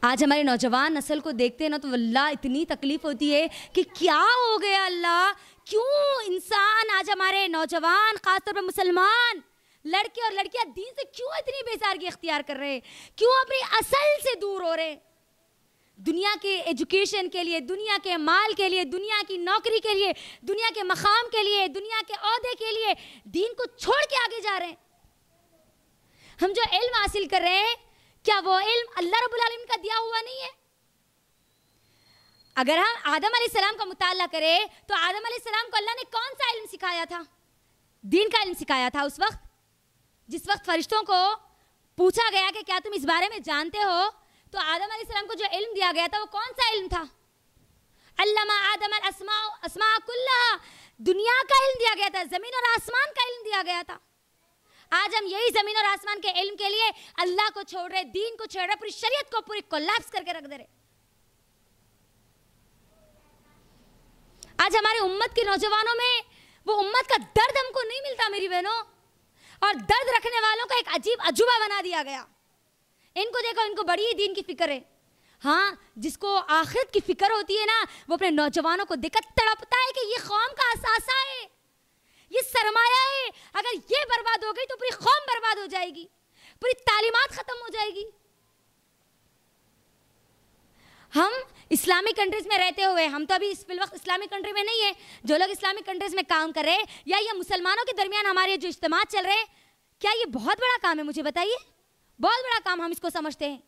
आज हमारे नौजवान नस्ल को देखते हैं ना तो अल्लाह इतनी तकलीफ़ होती है कि क्या हो गया अल्लाह क्यों इंसान आज हमारे नौजवान ख़ासतौर पर मुसलमान लड़के और लड़कियां दीन से क्यों इतनी बेसारगी अख्तियार कर रहे हैं क्यों अपनी असल से दूर हो रहे हैं दुनिया के एजुकेशन के लिए दुनिया के माल के लिए दुनिया की नौकरी के लिए दुनिया के मकाम के लिए दुनिया के अहदे के लिए दीन को छोड़ के आगे जा रहे हैं हम जो इल्म हासिल कर रहे हैं क्या वो इल्म अल्लाह रब्बुल आलमीन का दिया हुआ नहीं है अगर हम आदम सलाम का मुताल करें तो आदम सलाम को अल्लाह ने कौन सा इल्म सिखाया था दीन का इल्म सिखाया था उस वक्त जिस वक्त फरिश्तों को पूछा गया कि क्या तुम इस बारे में जानते हो तो आदम सलाम को जो इल्म दिया गया था वो कौन सा इल्म था अल्लामा आदम असमा असमा दुनिया का इल्म दिया गया था ज़मीन और आसमान का इल्म दिया गया था आज हम यही जमीन और आसमान के इल्म के लिए अल्लाह को छोड़ रहे दीन को छोड़ रहे पूरी शरीयत को पूरी कोलैप्स करके रख दे रहे आज हमारे उम्मत के नौजवानों में वो उम्मत का दर्द हमको नहीं मिलता मेरी बहनों और दर्द रखने वालों का एक अजीब अजूबा बना दिया गया इनको देखो इनको बड़ी ही दीन की फिक्र है हाँ जिसको आखिरत की फिक्र होती है ना वो अपने नौजवानों को देखकर तड़पता है कि ये कौम का असासा है ये सरमाया है अगर ये बर्बाद हो गई तो पूरी कौम बर्बाद हो जाएगी पूरी तालीमत ख़त्म हो जाएगी हम इस्लामिक कंट्रीज में रहते हुए हम तो अभी इस वक्त इस्लामिक कंट्री में नहीं है जो लोग इस्लामिक कंट्रीज में काम कर रहे हैं या ये मुसलमानों के दरमियान हमारे जो इज्तम चल रहे हैं क्या ये बहुत बड़ा काम है मुझे बताइए बहुत बड़ा काम हम इसको समझते हैं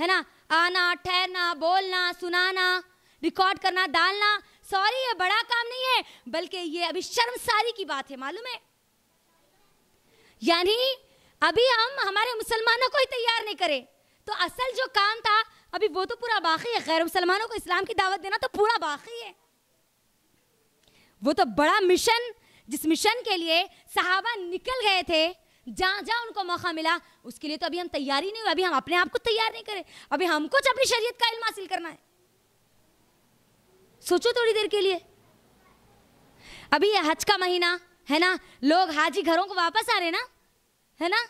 है ना आना ठहरना बोलना सुनाना रिकॉर्ड करना डालना सॉरी ये बड़ा काम नहीं है बल्कि ये अभी शर्मसारी की बात है मालूम है यानी अभी हम हमारे मुसलमानों को ही तैयार नहीं करें तो असल जो काम था अभी वो तो पूरा बाकी है गैर मुसलमानों को इस्लाम की दावत देना तो पूरा बाकी है वो तो बड़ा मिशन जिस मिशन के लिए सहाबा निकल गए थे जहाँ जहाँ उनको मौका मिला उसके लिए तो अभी हम तैयारी नहीं हुए अभी हम अपने आप को तैयार नहीं करें अभी हमको अपनी शरीयत का इल्म हासिल करना है सोचो थोड़ी देर के लिए अभी ये हज का महीना है ना लोग हाजी घरों को वापस आ रहे ना है ना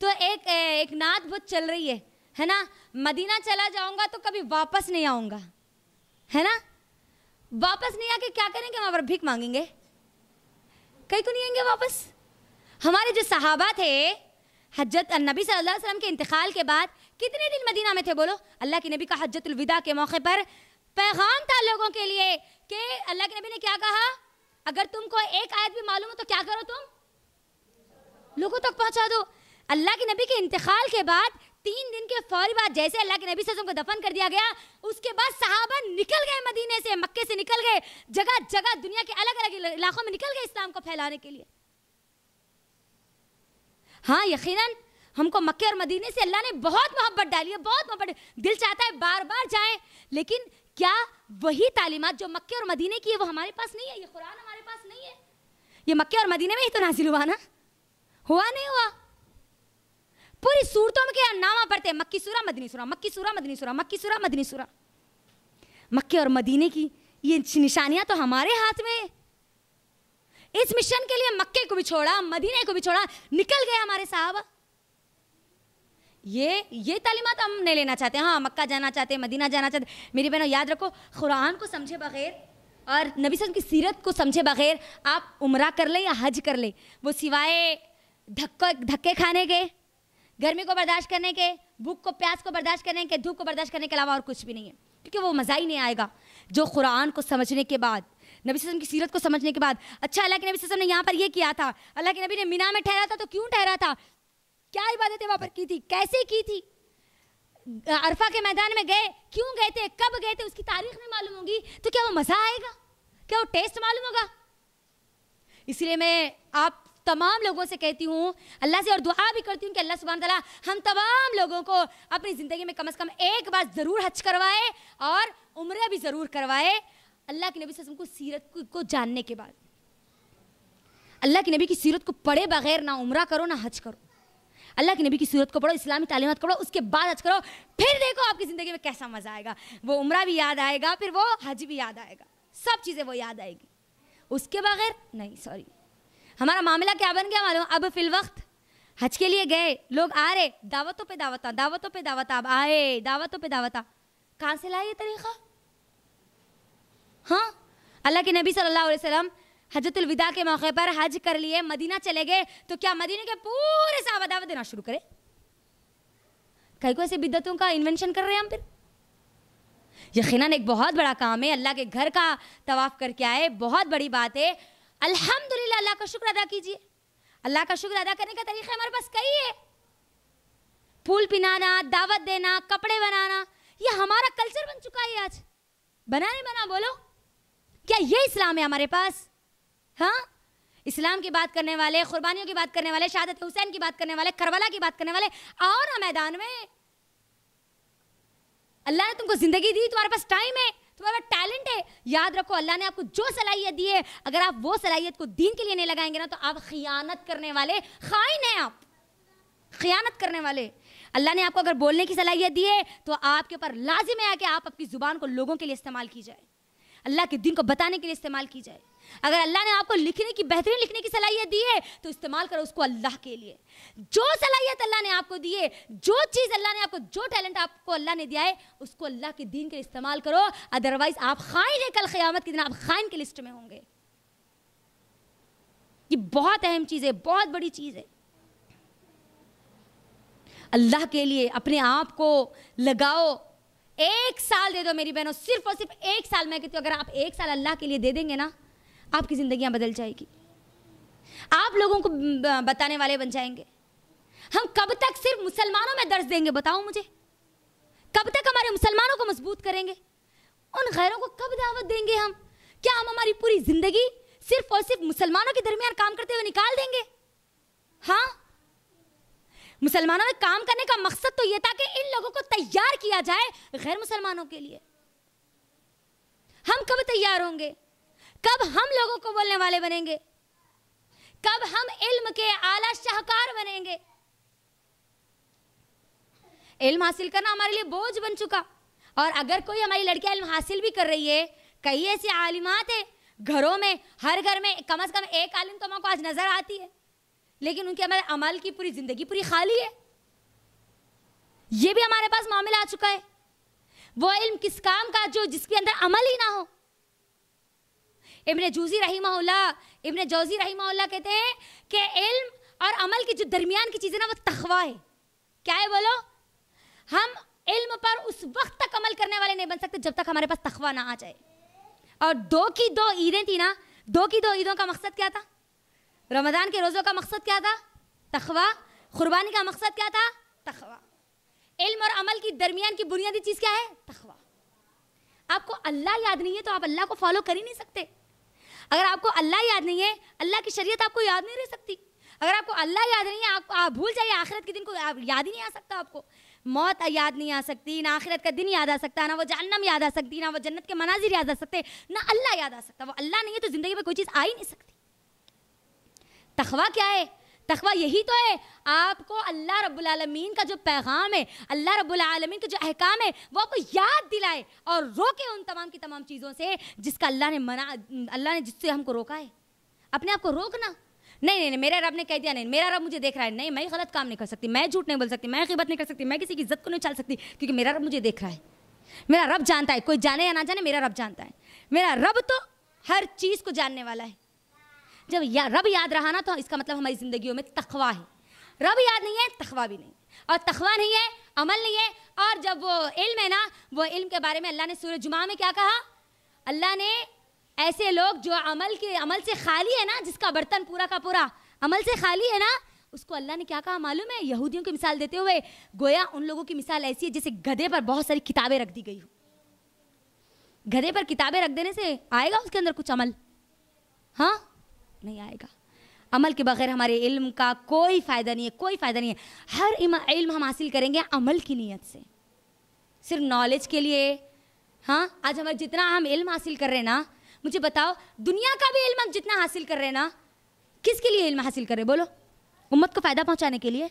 तो एक एक नाथ बुद्ध चल रही है है ना मदीना चला जाऊंगा तो कभी वापस नहीं आऊंगा है ना वापस नहीं आके क्या करेंगे वहां पर भीख मांगेंगे कहीं तो नहीं आएंगे वापस हमारे जो सहाबा थे हजरत नबी सल्लल्लाहु अलैहि वसल्लम के इंतकाल के बाद कितने दिन मदीना में थे बोलो अल्लाह के नबी का हजरतुलविदा के मौके पर पैगाम था लोगों के लिए कि अल्लाह के नबी ने क्या कहा अगर तुमको एक आयत भी मालूम हो तो क्या करो तुम लोगों तक पहुंचा दो अल्लाह के नबी के इंतकाल के बाद तीन दिन के फौरी बाद जैसे अल्लाह के नबी को दफन कर दिया गया उसके बाद सहाबा निकल गए मदीने से मक्के से निकल गए जगह जगह दुनिया के अलग अलग इलाकों में निकल गए इस्लाम को फैलाने के लिए हाँ यकीनन हमको मक्के और मदीने से अल्लाह ने बहुत मोहब्बत डाली है बहुत मोहब्बत दिल चाहता है बार बार जाए लेकिन क्या वही तालीमत जो मक्के और मदीने की है वो हमारे पास नहीं है ये कुरान हमारे पास नहीं है ये मक्के और मदीने में ही तो नाजिल हुआ ना हुआ नहीं हुआ पूरी सूरतों में क्या नामा पढ़ते हैं मक्की सूरा मदनी सूरा मक्की सूरा मदनी सूरा मक्की सूरा मदनी सूरा मक्के और मदीने की ये निशानियां तो हमारे हाथ में इस मिशन के लिए मक्के को भी छोड़ा मदीने को भी छोड़ा निकल गए हमारे साहब ये ये तालीमत हम नहीं लेना चाहते हाँ मक्का जाना चाहते मदीना जाना चाहते मेरी बहनों याद रखो कुरान को समझे बगैर और नबी सल्लम की सीरत को समझे बगैर आप उम्र कर ले या हज कर ले वो सिवाय धक्का धक्के खाने के गर्मी को बर्दाश्त करने के भूख को प्यास को बर्दाश्त करने के धूप को बर्दाश्त करने के अलावा और कुछ भी नहीं है क्योंकि वो मज़ा ही नहीं आएगा जो कुरान को समझने के बाद नबी वसम की सीरत को समझने के बाद अच्छा अल्लाह के नबी वसम ने यहाँ पर यह किया था अल्लाह के नबी ने मीना में ठहरा था तो क्यों ठहरा था क्या इबादतें वहां पर की थी कैसे की थी अरफा के मैदान में गए क्यों गए थे कब गए थे उसकी तारीख नहीं मालूम होगी तो क्या वो मज़ा आएगा क्या वो टेस्ट मालूम होगा इसलिए मैं आप तमाम लोगों से कहती हूँ अल्लाह से और दुआ भी करती हूँ कि अल्लाह सुबह तला हम तमाम लोगों को अपनी ज़िंदगी में कम अज़ कम एक बार ज़रूर हज करवाए और उम्र भी ज़रूर करवाए अल्लाह के नबी वसम को सीरत को जानने के बाद अल्लाह के नबी की सीरत को पढ़े बगैर ना उम्र करो ना हज करो अल्लाह के नबी की सूरत को पढ़ो इस्लामी तालीमत को पढ़ो उसके बाद हज करो फिर देखो आपकी ज़िंदगी में कैसा मज़ा आएगा वो उम्र भी याद आएगा फिर वो हज भी याद आएगा सब चीज़ें वो याद आएगी उसके बगैर नहीं सॉरी हमारा मामला क्या बन गया मालूम अब फिल वक्त हज के लिए गए लोग आ रहे दावतों पे दावता दावतों पे दावता अब आए दावतों पे दावता कहाँ से लाए ये तरीक़ा हाँ अल्लाह के नबी सल्लल्लाहु अलैहि वसल्लम हजरतुल विदा के मौके पर हज कर लिए मदीना चले गए तो क्या मदीने के पूरे साहब दावत देना शुरू करे कई को ऐसे बिद्दतों का इन्वेंशन कर रहे हैं हम फिर यकीन एक बहुत बड़ा काम है अल्लाह के घर का तवाफ़ करके आए बहुत बड़ी बात है अल्हम्दुलिल्लाह अल्लाह का शुक्र अदा कीजिए अल्लाह का शुक्र अदा करने का तरीका हमारे पास कई है फूल पिनाना दावत देना कपड़े बनाना ये हमारा कल्चर बन चुका है आज बना नहीं बना बोलो क्या ये इस्लाम है हमारे पास हाँ इस्लाम की बात करने वाले कुर्बानियों की बात करने वाले शहादत हुसैन की बात करने वाले करबला की बात करने वाले आओ ना मैदान में अल्लाह ने तुमको ज़िंदगी दी तुम्हारे पास टाइम है तुम्हारे पास टैलेंट है याद रखो अल्लाह ने आपको जो सलाहियत दी है अगर आप वो सलाहियत को दीन के लिए नहीं लगाएंगे ना तो आप खियानत करने वाले खाइन हैं आप खियानत करने वाले अल्लाह ने आपको अगर बोलने की सलाहियत दी है तो आपके ऊपर लाजिम है कि आप अपनी ज़ुबान को लोगों के लिए इस्तेमाल की जाए अल्लाह के दिन को बताने के लिए इस्तेमाल की जाए अगर अल्लाह ने आपको लिखने की बेहतरीन लिखने की सलाहियत दी है तो इस्तेमाल करो उसको अल्लाह के लिए जो सलाहियत अल्लाह ने आपको दी है जो चीज़ अल्लाह ने आपको जो टैलेंट आपको अल्लाह ने दिया है उसको अल्लाह के दीन के लिए इस्तेमाल करो अदरवाइज आप खाइन है कल खयामत के दिन आप खाइन की लिस्ट में होंगे ये बहुत अहम चीज़ है बहुत बड़ी चीज़ है अल्लाह के लिए अपने आप को लगाओ एक साल दे दो मेरी बहनों सिर्फ और सिर्फ एक साल मैं कहती हूँ अगर आप एक साल अल्लाह के लिए दे देंगे ना आपकी जिंदगी बदल जाएगी आप लोगों को बताने वाले बन जाएंगे हम कब तक सिर्फ मुसलमानों में दर्ज देंगे बताओ मुझे कब तक हमारे मुसलमानों को मजबूत करेंगे उन गैरों को कब दावत देंगे हम क्या हम हमारी पूरी ज़िंदगी सिर्फ और सिर्फ मुसलमानों के दरमियान काम करते हुए निकाल देंगे हाँ मुसलमानों में काम करने का मकसद तो यह था कि इन लोगों को तैयार किया जाए गैर मुसलमानों के लिए हम कब तैयार होंगे कब हम लोगों को बोलने वाले बनेंगे कब हम इल्म के आला शाहकार बनेंगे इल्म हासिल करना हमारे लिए बोझ बन चुका और अगर कोई हमारी लड़कियां इल्म हासिल भी कर रही है कई ऐसी आलिमात है घरों में हर घर में कम अज कम एक आलिम तो हमको आज नजर आती है लेकिन उनके हमारे अमल की पूरी ज़िंदगी पूरी खाली है ये भी हमारे पास मामला आ चुका है वो इल्म किस काम का जो जिसके अंदर अमल ही ना हो इबन जूजी रही इबन जौजी रही कहते हैं कि इल्म और अमल की जो दरमियान की चीज़ है ना वो तखवा है क्या है बोलो हम इल्म पर उस वक्त तक अमल करने वाले नहीं बन सकते जब तक हमारे पास तखवा ना आ जाए और दो की दो ईदें थी ना दो की दो ईदों का मकसद क्या था रमदान के रोज़ों का मकसद क्या था तखवा कुरबानी का मकसद क्या था तखवा इल्म और अमल की दरमियान की बुनियादी चीज़ क्या है तखवा आपको अल्लाह याद नहीं है तो आप अल्लाह को फॉलो कर ही नहीं सकते अगर आपको अल्लाह याद नहीं है अल्लाह की शरीयत आपको याद नहीं रह सकती अगर आपको अल्लाह याद नहीं है आप, आप भूल जाइए आखिरत के दिन को आप याद ही नहीं आ सकता आपको मौत याद नहीं आ सकती ना आखिरत का दिन याद आ सकता ना वो जहन्नम याद आ सकती ना वो जन्नत के मनाजिर याद आ सकते ना अल्लाह याद आ सकता वो अल्लाह नहीं है तो ज़िंदगी में कोई चीज़ आ ही नहीं सकती तखवा क्या है तखवा यही तो है आपको अल्लाह रब्लमीन का जो पैगाम है अल्लाह रब्लमीन का जो अहकाम है वो आपको याद दिलाए और रोके उन तमाम की तमाम चीज़ों से जिसका अल्लाह ने मना अल्लाह ने जिससे हमको रोका है अपने आप को रोकना नहीं नहीं नहीं मेरा रब ने कह दिया नहीं मेरा रब मुझे देख रहा है नहीं मैं गलत काम नहीं कर सकती मैं झूठ नहीं बोल सकती मैं गिबत नहीं कर सकती मैं किसी की इज्जत को नहीं चाल सकती क्योंकि मेरा रब मुझे देख रहा है मेरा रब जानता है कोई जाने या ना जाने मेरा रब जानता है मेरा रब तो हर चीज़ को जानने वाला है जब या, रब याद रहा ना तो इसका मतलब हमारी ज़िंदगियों में तखवा है रब याद नहीं है तखवा भी नहीं और तखवा नहीं है अमल नहीं है और जब वो इल्म है ना वो इल्म के बारे में अल्लाह ने सूर्य जुमा में क्या कहा अल्लाह ने ऐसे लोग जो अमल के अमल से खाली है ना जिसका बर्तन पूरा का पूरा अमल से खाली है ना उसको अल्लाह ने क्या कहा मालूम है यहूदियों की मिसाल देते हुए गोया उन लोगों की मिसाल ऐसी है जैसे गधे पर बहुत सारी किताबें रख दी गई हो गधे पर किताबें रख देने से आएगा उसके अंदर कुछ अमल हाँ नहीं आएगा अमल के बगैर हमारे इल्म का कोई फ़ायदा नहीं है कोई फ़ायदा नहीं है हर इल्म हम हासिल करेंगे अमल की नीयत से सिर्फ नॉलेज के लिए हाँ आज हमारे जितना हम इल्म हासिल कर रहे हैं ना मुझे बताओ दुनिया का भी इल्म हम जितना हासिल कर रहे हैं ना किसके लिए इल्म हासिल कर रहे बोलो उम्मत को फ़ायदा पहुँचाने के लिए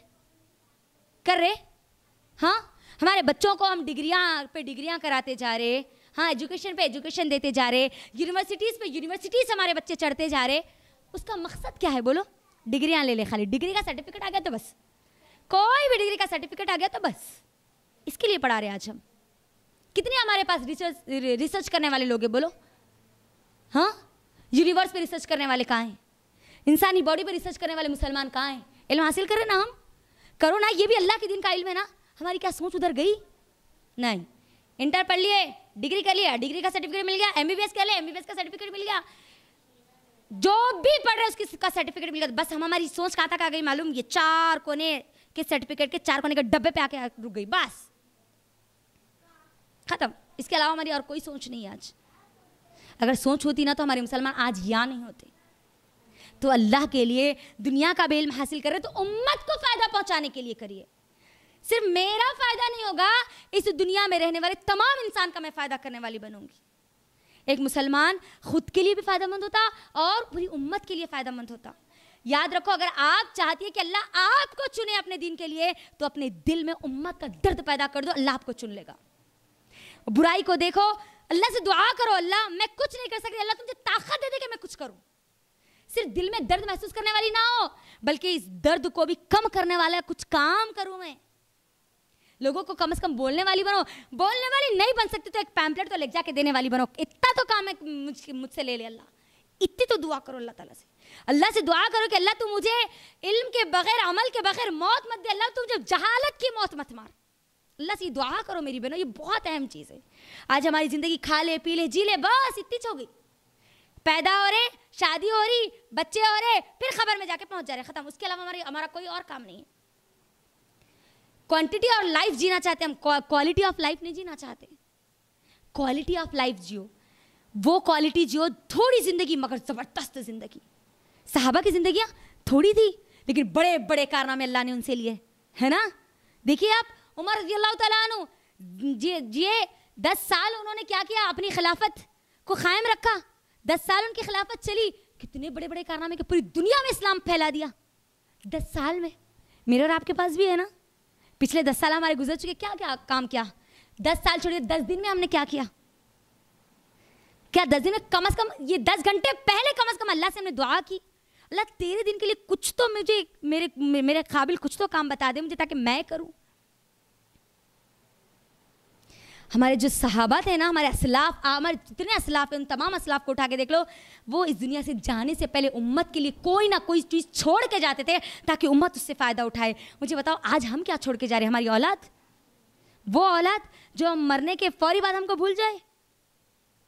कर रहे हाँ हमारे बच्चों को हम डिग्रियाँ पे डिग्रियाँ कराते जा रहे हाँ एजुकेशन पे एजुकेशन देते जा रहे यूनिवर्सिटीज़ पे यूनिवर्सिटीज़ हमारे बच्चे चढ़ते जा रहे उसका मकसद क्या है बोलो डिग्रियाँ ले ले खाली डिग्री का सर्टिफिकेट आ गया तो बस कोई भी डिग्री का सर्टिफिकेट आ गया तो बस इसके लिए पढ़ा रहे आज हम कितने हमारे पास रिसर्च रिसर्च करने वाले लोग हैं बोलो हाँ यूनिवर्स पे रिसर्च करने वाले कहाँ हैं इंसानी बॉडी पे रिसर्च करने वाले मुसलमान कहाँ हैं इल्म हासिल करें ना हम करो ना ये भी अल्लाह के दिन का इल्म है ना हमारी क्या सोच उधर गई नहीं इंटर पढ़ लिए डिग्री कर लिया डिग्री का सर्टिफिकेट मिल गया एम कर लिया एम का सर्टिफिकेट मिल गया जो भी पढ़ रहे उसकी का सर्टिफिकेट मिल गया बस हम हमारी सोच कहा था आ गई मालूम ये चार कोने के सर्टिफिकेट के चार कोने के डब्बे पे आके रुक गई बस खत्म इसके अलावा हमारी और कोई सोच नहीं आज अगर सोच होती ना तो हमारे मुसलमान आज या नहीं होते तो अल्लाह के लिए दुनिया का बेल हासिल कर रहे तो उम्मत को फ़ायदा पहुंचाने के लिए करिए सिर्फ मेरा फ़ायदा नहीं होगा इस दुनिया में रहने वाले तमाम इंसान का मैं फ़ायदा करने वाली बनूंगी एक मुसलमान खुद के लिए भी फ़ायदेमंद होता और पूरी उम्मत के लिए फ़ायदेमंद होता याद रखो अगर आप चाहती है कि अल्लाह आपको चुने अपने दिन के लिए तो अपने दिल में उम्मत का दर्द पैदा कर दो अल्लाह आपको चुन लेगा बुराई को देखो अल्लाह से दुआ करो अल्लाह मैं कुछ नहीं कर सकती अल्लाह तुम मुझे ताकत दे दे कि मैं कुछ करूं सिर्फ दिल में दर्द महसूस करने वाली ना हो बल्कि इस दर्द को भी कम करने वाला कुछ काम करूं मैं लोगों को कम से कम बोलने वाली बनो बोलने वाली नहीं बन सकती तो एक पैम्पलेट तो ले जाके देने वाली बनो इतना तो काम है मुझसे मुझ ले ले अल्लाह इतनी तो दुआ करो अल्लाह ताला से अल्लाह से दुआ करो कि अल्लाह तू मुझे इल्म के बगैर अमल के बगैर मौत मत दे अल्लाह तू मुझे जहालत की मौत मत मार अल्लाह से दुआ करो मेरी बहनों ये बहुत अहम चीज़ है आज हमारी ज़िंदगी खा ले पी ले जी ले बस इतनी हो गई पैदा हो रहे शादी हो रही बच्चे हो रहे फिर खबर में जाके पहुंच जा रहे ख़त्म उसके अलावा हमारी हमारा कोई और काम नहीं है क्वांटिटी और लाइफ जीना चाहते हैं हम क्वालिटी ऑफ लाइफ नहीं जीना चाहते क्वालिटी ऑफ लाइफ जियो वो क्वालिटी जियो थोड़ी जिंदगी मगर ज़बरदस्त जिंदगी साहबा की जिंदगी थोड़ी थी लेकिन बड़े बड़े कारनामे अल्लाह ने उनसे लिए है ना देखिए आप उमर रजी अल्लाह तु ये दस साल उन्होंने क्या किया अपनी खिलाफत को कायम रखा दस साल उनकी खिलाफत चली कितने बड़े बड़े कारनामे के पूरी दुनिया में इस्लाम फैला दिया दस साल में मेरे और आपके पास भी है ना पिछले दस साल हमारे गुजर चुके क्या क्या काम किया दस साल छोड़िए दस दिन में हमने क्या किया क्या दस दिन में कम अज कम ये दस घंटे पहले कम अज कम अल्लाह से हमने दुआ की अल्लाह तेरे दिन के लिए कुछ तो मुझे मेरे मेरे काबिल कुछ तो काम बता दे मुझे ताकि मैं करूँ हमारे जो सहाबा थे ना हमारे असलाफ आमर जितने असलाफ हैं उन तमाम असलाफ को उठा के देख लो वो इस दुनिया से जाने से पहले उम्मत के लिए कोई ना कोई चीज़ छोड़ के जाते थे ताकि उम्मत उससे फ़ायदा उठाए मुझे बताओ आज हम क्या छोड़ के जा रहे हैं हमारी औलाद वो औलाद जो हम मरने के फौरी बाद हमको भूल जाए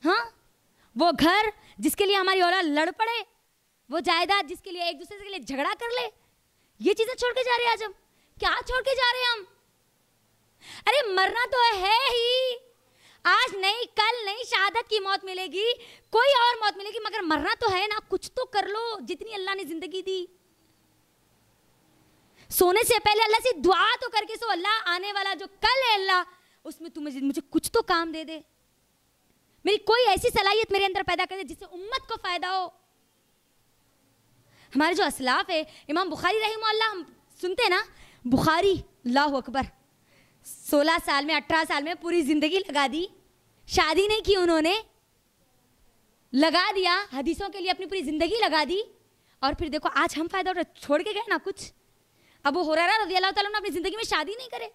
हाँ वो घर जिसके लिए हमारी औलाद लड़ पड़े वो जायदाद जिसके लिए एक दूसरे के लिए झगड़ा कर ले ये चीज़ें छोड़ के जा रहे हैं आज हम क्या छोड़ के जा रहे हैं हम अरे मरना तो है ही आज नहीं कल नहीं शहादत की मौत मिलेगी कोई और मौत मिलेगी मगर मरना तो है ना कुछ तो कर लो जितनी अल्लाह ने जिंदगी दी सोने से पहले अल्लाह से दुआ तो करके सो अल्लाह आने वाला जो कल है अल्लाह उसमें तुम मुझे कुछ तो काम दे दे मेरी कोई ऐसी सलाहियत मेरे अंदर पैदा कर दे जिससे उम्मत को फायदा हो हमारे जो असलाफ है इमाम बुखारी रही हम सुनते ना बुखारी अल्लाह अकबर सोलह साल में अठारह साल में पूरी जिंदगी लगा दी शादी नहीं की उन्होंने लगा दिया हदीसों के लिए अपनी पूरी जिंदगी लगा दी और फिर देखो आज हम फायदा उठा छोड़ के गए ना कुछ अब वो हो रहा रजी अल्लाह ने अपनी जिंदगी में शादी नहीं करे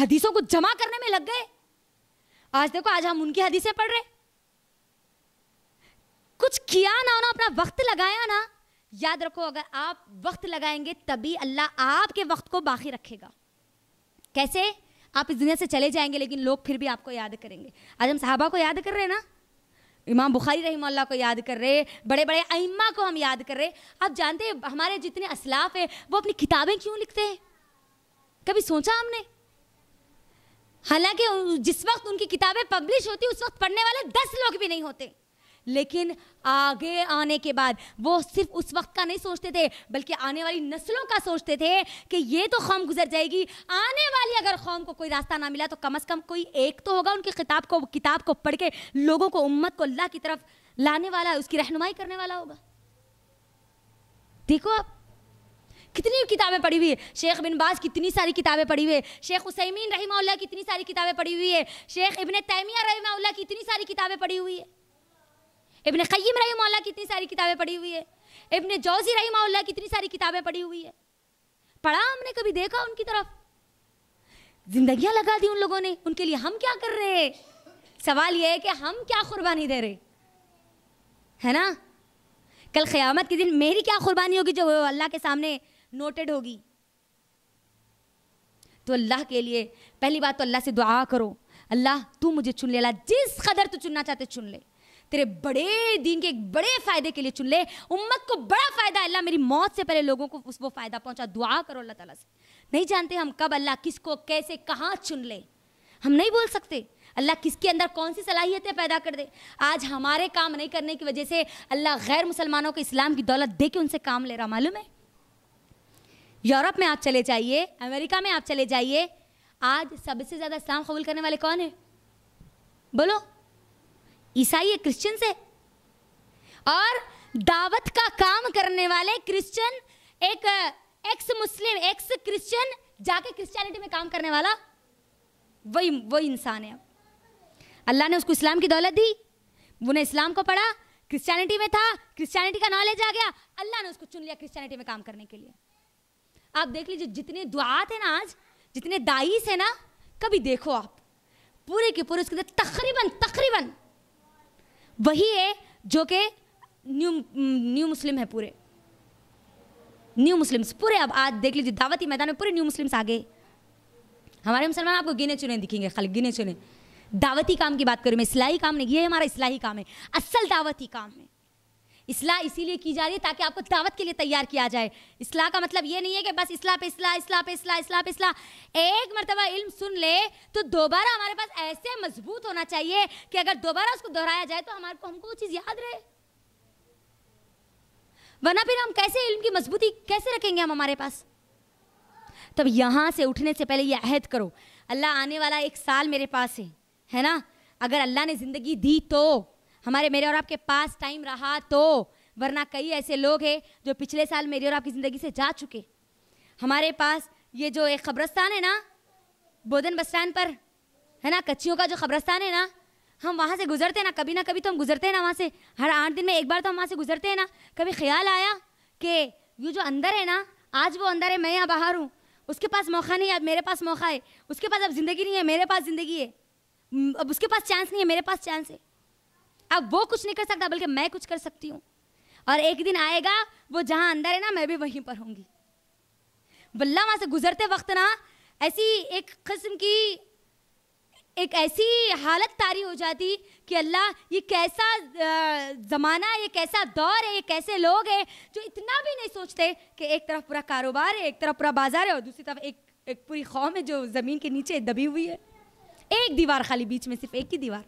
हदीसों को जमा करने में लग गए आज देखो आज हम उनकी हदीसें पढ़ रहे कुछ किया ना ना अपना वक्त लगाया ना याद रखो अगर आप वक्त लगाएंगे तभी अल्लाह आपके वक्त को बाकी रखेगा कैसे आप इस दुनिया से चले जाएंगे लेकिन लोग फिर भी आपको याद करेंगे आज हम साहबा को याद कर रहे हैं ना इमाम बुखारी रही को याद कर रहे बड़े बड़े अइम्मा को हम याद कर रहे आप जानते हैं हमारे जितने असलाफ हैं वो अपनी किताबें क्यों लिखते हैं कभी सोचा हमने हालांकि जिस वक्त उनकी किताबें पब्लिश होती उस वक्त पढ़ने वाले दस लोग भी नहीं होते लेकिन आगे आने के बाद वो सिर्फ उस वक्त का नहीं सोचते थे बल्कि आने वाली नस्लों का सोचते थे कि ये तो कौम गुजर जाएगी आने वाली अगर कौम को कोई रास्ता ना मिला तो कम अज़ कम कोई एक तो होगा उनकी किताब को किताब को पढ़ के लोगों को उम्मत को अल्लाह की तरफ लाने वाला उसकी रहनुमाई करने वाला होगा देखो आप कितनी किताबें पढ़ी हुई है शेख बिन बाज कितनी सारी किताबें पढ़ी हुई है शेख हुसैमीन रही की इतनी सारी किताबें पढ़ी हुई है शेख इबन तैमिया रही की इतनी सारी किताबें पढ़ी हुई है इबन ख़य्यम रही मौला की सारी किताबें पढ़ी हुई है इबन जौसी रही मौला कितनी सारी किताबें पढ़ी हुई है पढ़ा हमने कभी देखा उनकी तरफ जिंदगी लगा दी उन लोगों ने उनके लिए हम क्या कर रहे हैं सवाल यह है कि हम क्या कुर्बानी दे रहे है ना कल क़यामत के दिन मेरी क्या कुर्बानी होगी जो अल्लाह के सामने नोटेड होगी तो अल्लाह के लिए पहली बात तो अल्लाह से दुआ करो अल्लाह तू मुझे चुन ले ला जिस कदर तू चुनना चाहते चुन ले तेरे बड़े दिन के एक बड़े फ़ायदे के लिए चुन ले उम्मत को बड़ा फ़ायदा अल्लाह मेरी मौत से पहले लोगों को उस वो फ़ायदा पहुंचा दुआ करो अल्लाह ताला से नहीं जानते हम कब अल्लाह किसको कैसे कहाँ चुन ले हम नहीं बोल सकते अल्लाह किसके अंदर कौन सी सलाहियतें पैदा कर दे आज हमारे काम नहीं करने की वजह से अल्लाह गैर मुसलमानों को इस्लाम की दौलत दे के उनसे काम ले रहा मालूम है यूरोप में आप चले जाइए अमेरिका में आप चले जाइए आज सबसे ज़्यादा इस्लाम कबूल करने वाले कौन है बोलो ईसाई है क्रिश्चियंस है और दावत का काम करने वाले क्रिश्चियन एक एक्स मुस्लिम एक्स क्रिश्चियन जाके क्रिश्चियनिटी में काम करने वाला वही वही इंसान है अल्लाह ने उसको इस्लाम की दौलत दी उन्हें इस्लाम को पढ़ा क्रिश्चियनिटी में था क्रिश्चियनिटी का नॉलेज आ गया अल्लाह ने उसको चुन लिया क्रिश्चियनिटी में काम करने के लिए आप देख लीजिए जितने दुआत है ना आज जितने दाइस है ना कभी देखो आप पूरे के पूरे उसके अंदर तकरीबन तकरीबन वही है जो कि न्यू न्यू मुस्लिम है पूरे न्यू मुस्लिम्स पूरे अब आज देख लीजिए दावती मैदान में पूरे न्यू मुस्लिम्स आ गए हमारे मुसलमान आपको गिने चुने दिखेंगे खाली गिने चुने दावती काम की बात करूँ मैं इसलाही काम नहीं ये हमारा इसलाही काम है असल दावती काम है इसलाह इसीलिए की जा रही है ताकि आपको दावत के लिए तैयार किया जाए इसलाह का मतलब ये नहीं है कि बस इसलाह पे इसलाह इसलाह पे इसलाह इसलाह पे इसलाह एक मरतबा इल्म सुन ले तो दोबारा हमारे पास ऐसे मजबूत होना चाहिए कि अगर दोबारा उसको दोहराया जाए तो हमारे को हमको वो चीज़ याद रहे वरना फिर हम कैसे इल्म की मजबूती कैसे रखेंगे हम हमारे पास तब यहाँ से उठने से पहले ये अहद करो अल्लाह आने वाला एक साल मेरे पास है है ना अगर अल्लाह ने ज़िंदगी दी तो हमारे मेरे और आपके पास टाइम रहा तो वरना कई ऐसे लोग हैं जो पिछले साल मेरी और आपकी ज़िंदगी से जा चुके हमारे पास ये जो एक ख़ब्रस्तान है ना बोधन बस स्टैंड पर है ना कच्चियों का जो ख़ब्रस्तान है ना हम वहाँ से गुजरते हैं ना कभी ना कभी तो हम गुजरते हैं ना वहाँ से हर आठ दिन में एक बार तो हम वहाँ से गुजरते हैं ना कभी ख्याल आया कि ये जो अंदर है ना आज वो अंदर है मैं यहाँ बाहर हूँ उसके पास मौका नहीं है अब मेरे पास मौका है उसके पास अब ज़िंदगी नहीं है मेरे पास ज़िंदगी है अब उसके पास चांस नहीं है मेरे पास चांस है अब वो कुछ नहीं कर सकता बल्कि मैं कुछ कर सकती हूँ और एक दिन आएगा वो जहाँ अंदर है ना मैं भी वहीं पर होंगी बल्ला वहाँ से गुजरते वक्त ना ऐसी एक कस्म की एक ऐसी हालत तारी हो जाती कि अल्लाह ये कैसा ज़माना ये कैसा दौर है ये कैसे लोग हैं जो इतना भी नहीं सोचते कि एक तरफ पूरा कारोबार है एक तरफ पूरा बाजार है और दूसरी तरफ एक एक पूरी कौम है जो ज़मीन के नीचे दबी हुई है एक दीवार खाली बीच में सिर्फ एक ही दीवार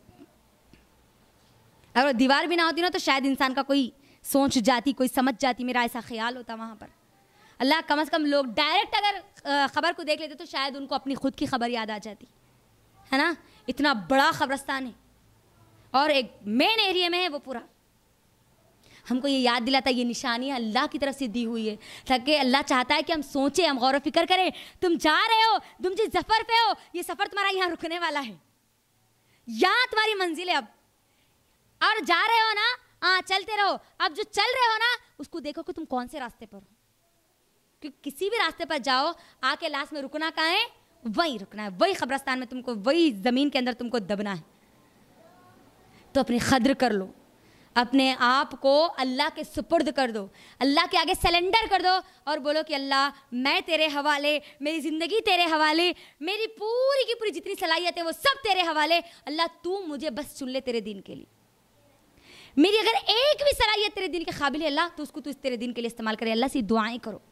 अगर दीवार भी ना होती ना तो शायद इंसान का कोई सोच जाती कोई समझ जाती मेरा ऐसा ख्याल होता वहाँ पर अल्लाह कम अज़ कम लोग डायरेक्ट अगर ख़बर को देख लेते तो शायद उनको अपनी खुद की खबर याद आ जाती है ना इतना बड़ा खबरस्तान है और एक मेन एरिया में है वो पूरा हमको ये याद दिलाता है ये निशानी अल्लाह की तरफ से दी हुई है ताकि अल्लाह चाहता है कि हम सोचें हम गौर फिक्र करें तुम जा रहे हो तुम जिस सफ़र पे हो ये सफ़र तुम्हारा यहाँ रुकने वाला है यहाँ तुम्हारी मंजिल है अब और जा रहे हो ना हाँ चलते रहो अब जो चल रहे हो ना उसको देखो कि तुम कौन से रास्ते पर हो कि किसी भी रास्ते पर जाओ आके लास्ट में रुकना कहाँ है वहीं रुकना है वही खबरस्तान में तुमको वही ज़मीन के अंदर तुमको दबना है तो अपनी खद्र कर लो अपने आप को अल्लाह के सुपुर्द कर दो अल्लाह के आगे सलेंडर कर दो और बोलो कि अल्लाह मैं तेरे हवाले मेरी ज़िंदगी तेरे हवाले मेरी पूरी की पूरी जितनी सलाहियत है वो सब तेरे हवाले अल्लाह तू मुझे बस चुन ले तेरे दिन के लिए मेरी अगर एक भी सलाहियत तेरे दिन के काबिल है अल्लाह तो उसको तू तेरे दिन के लिए इस्तेमाल करे अल्लाह से दुआएं करो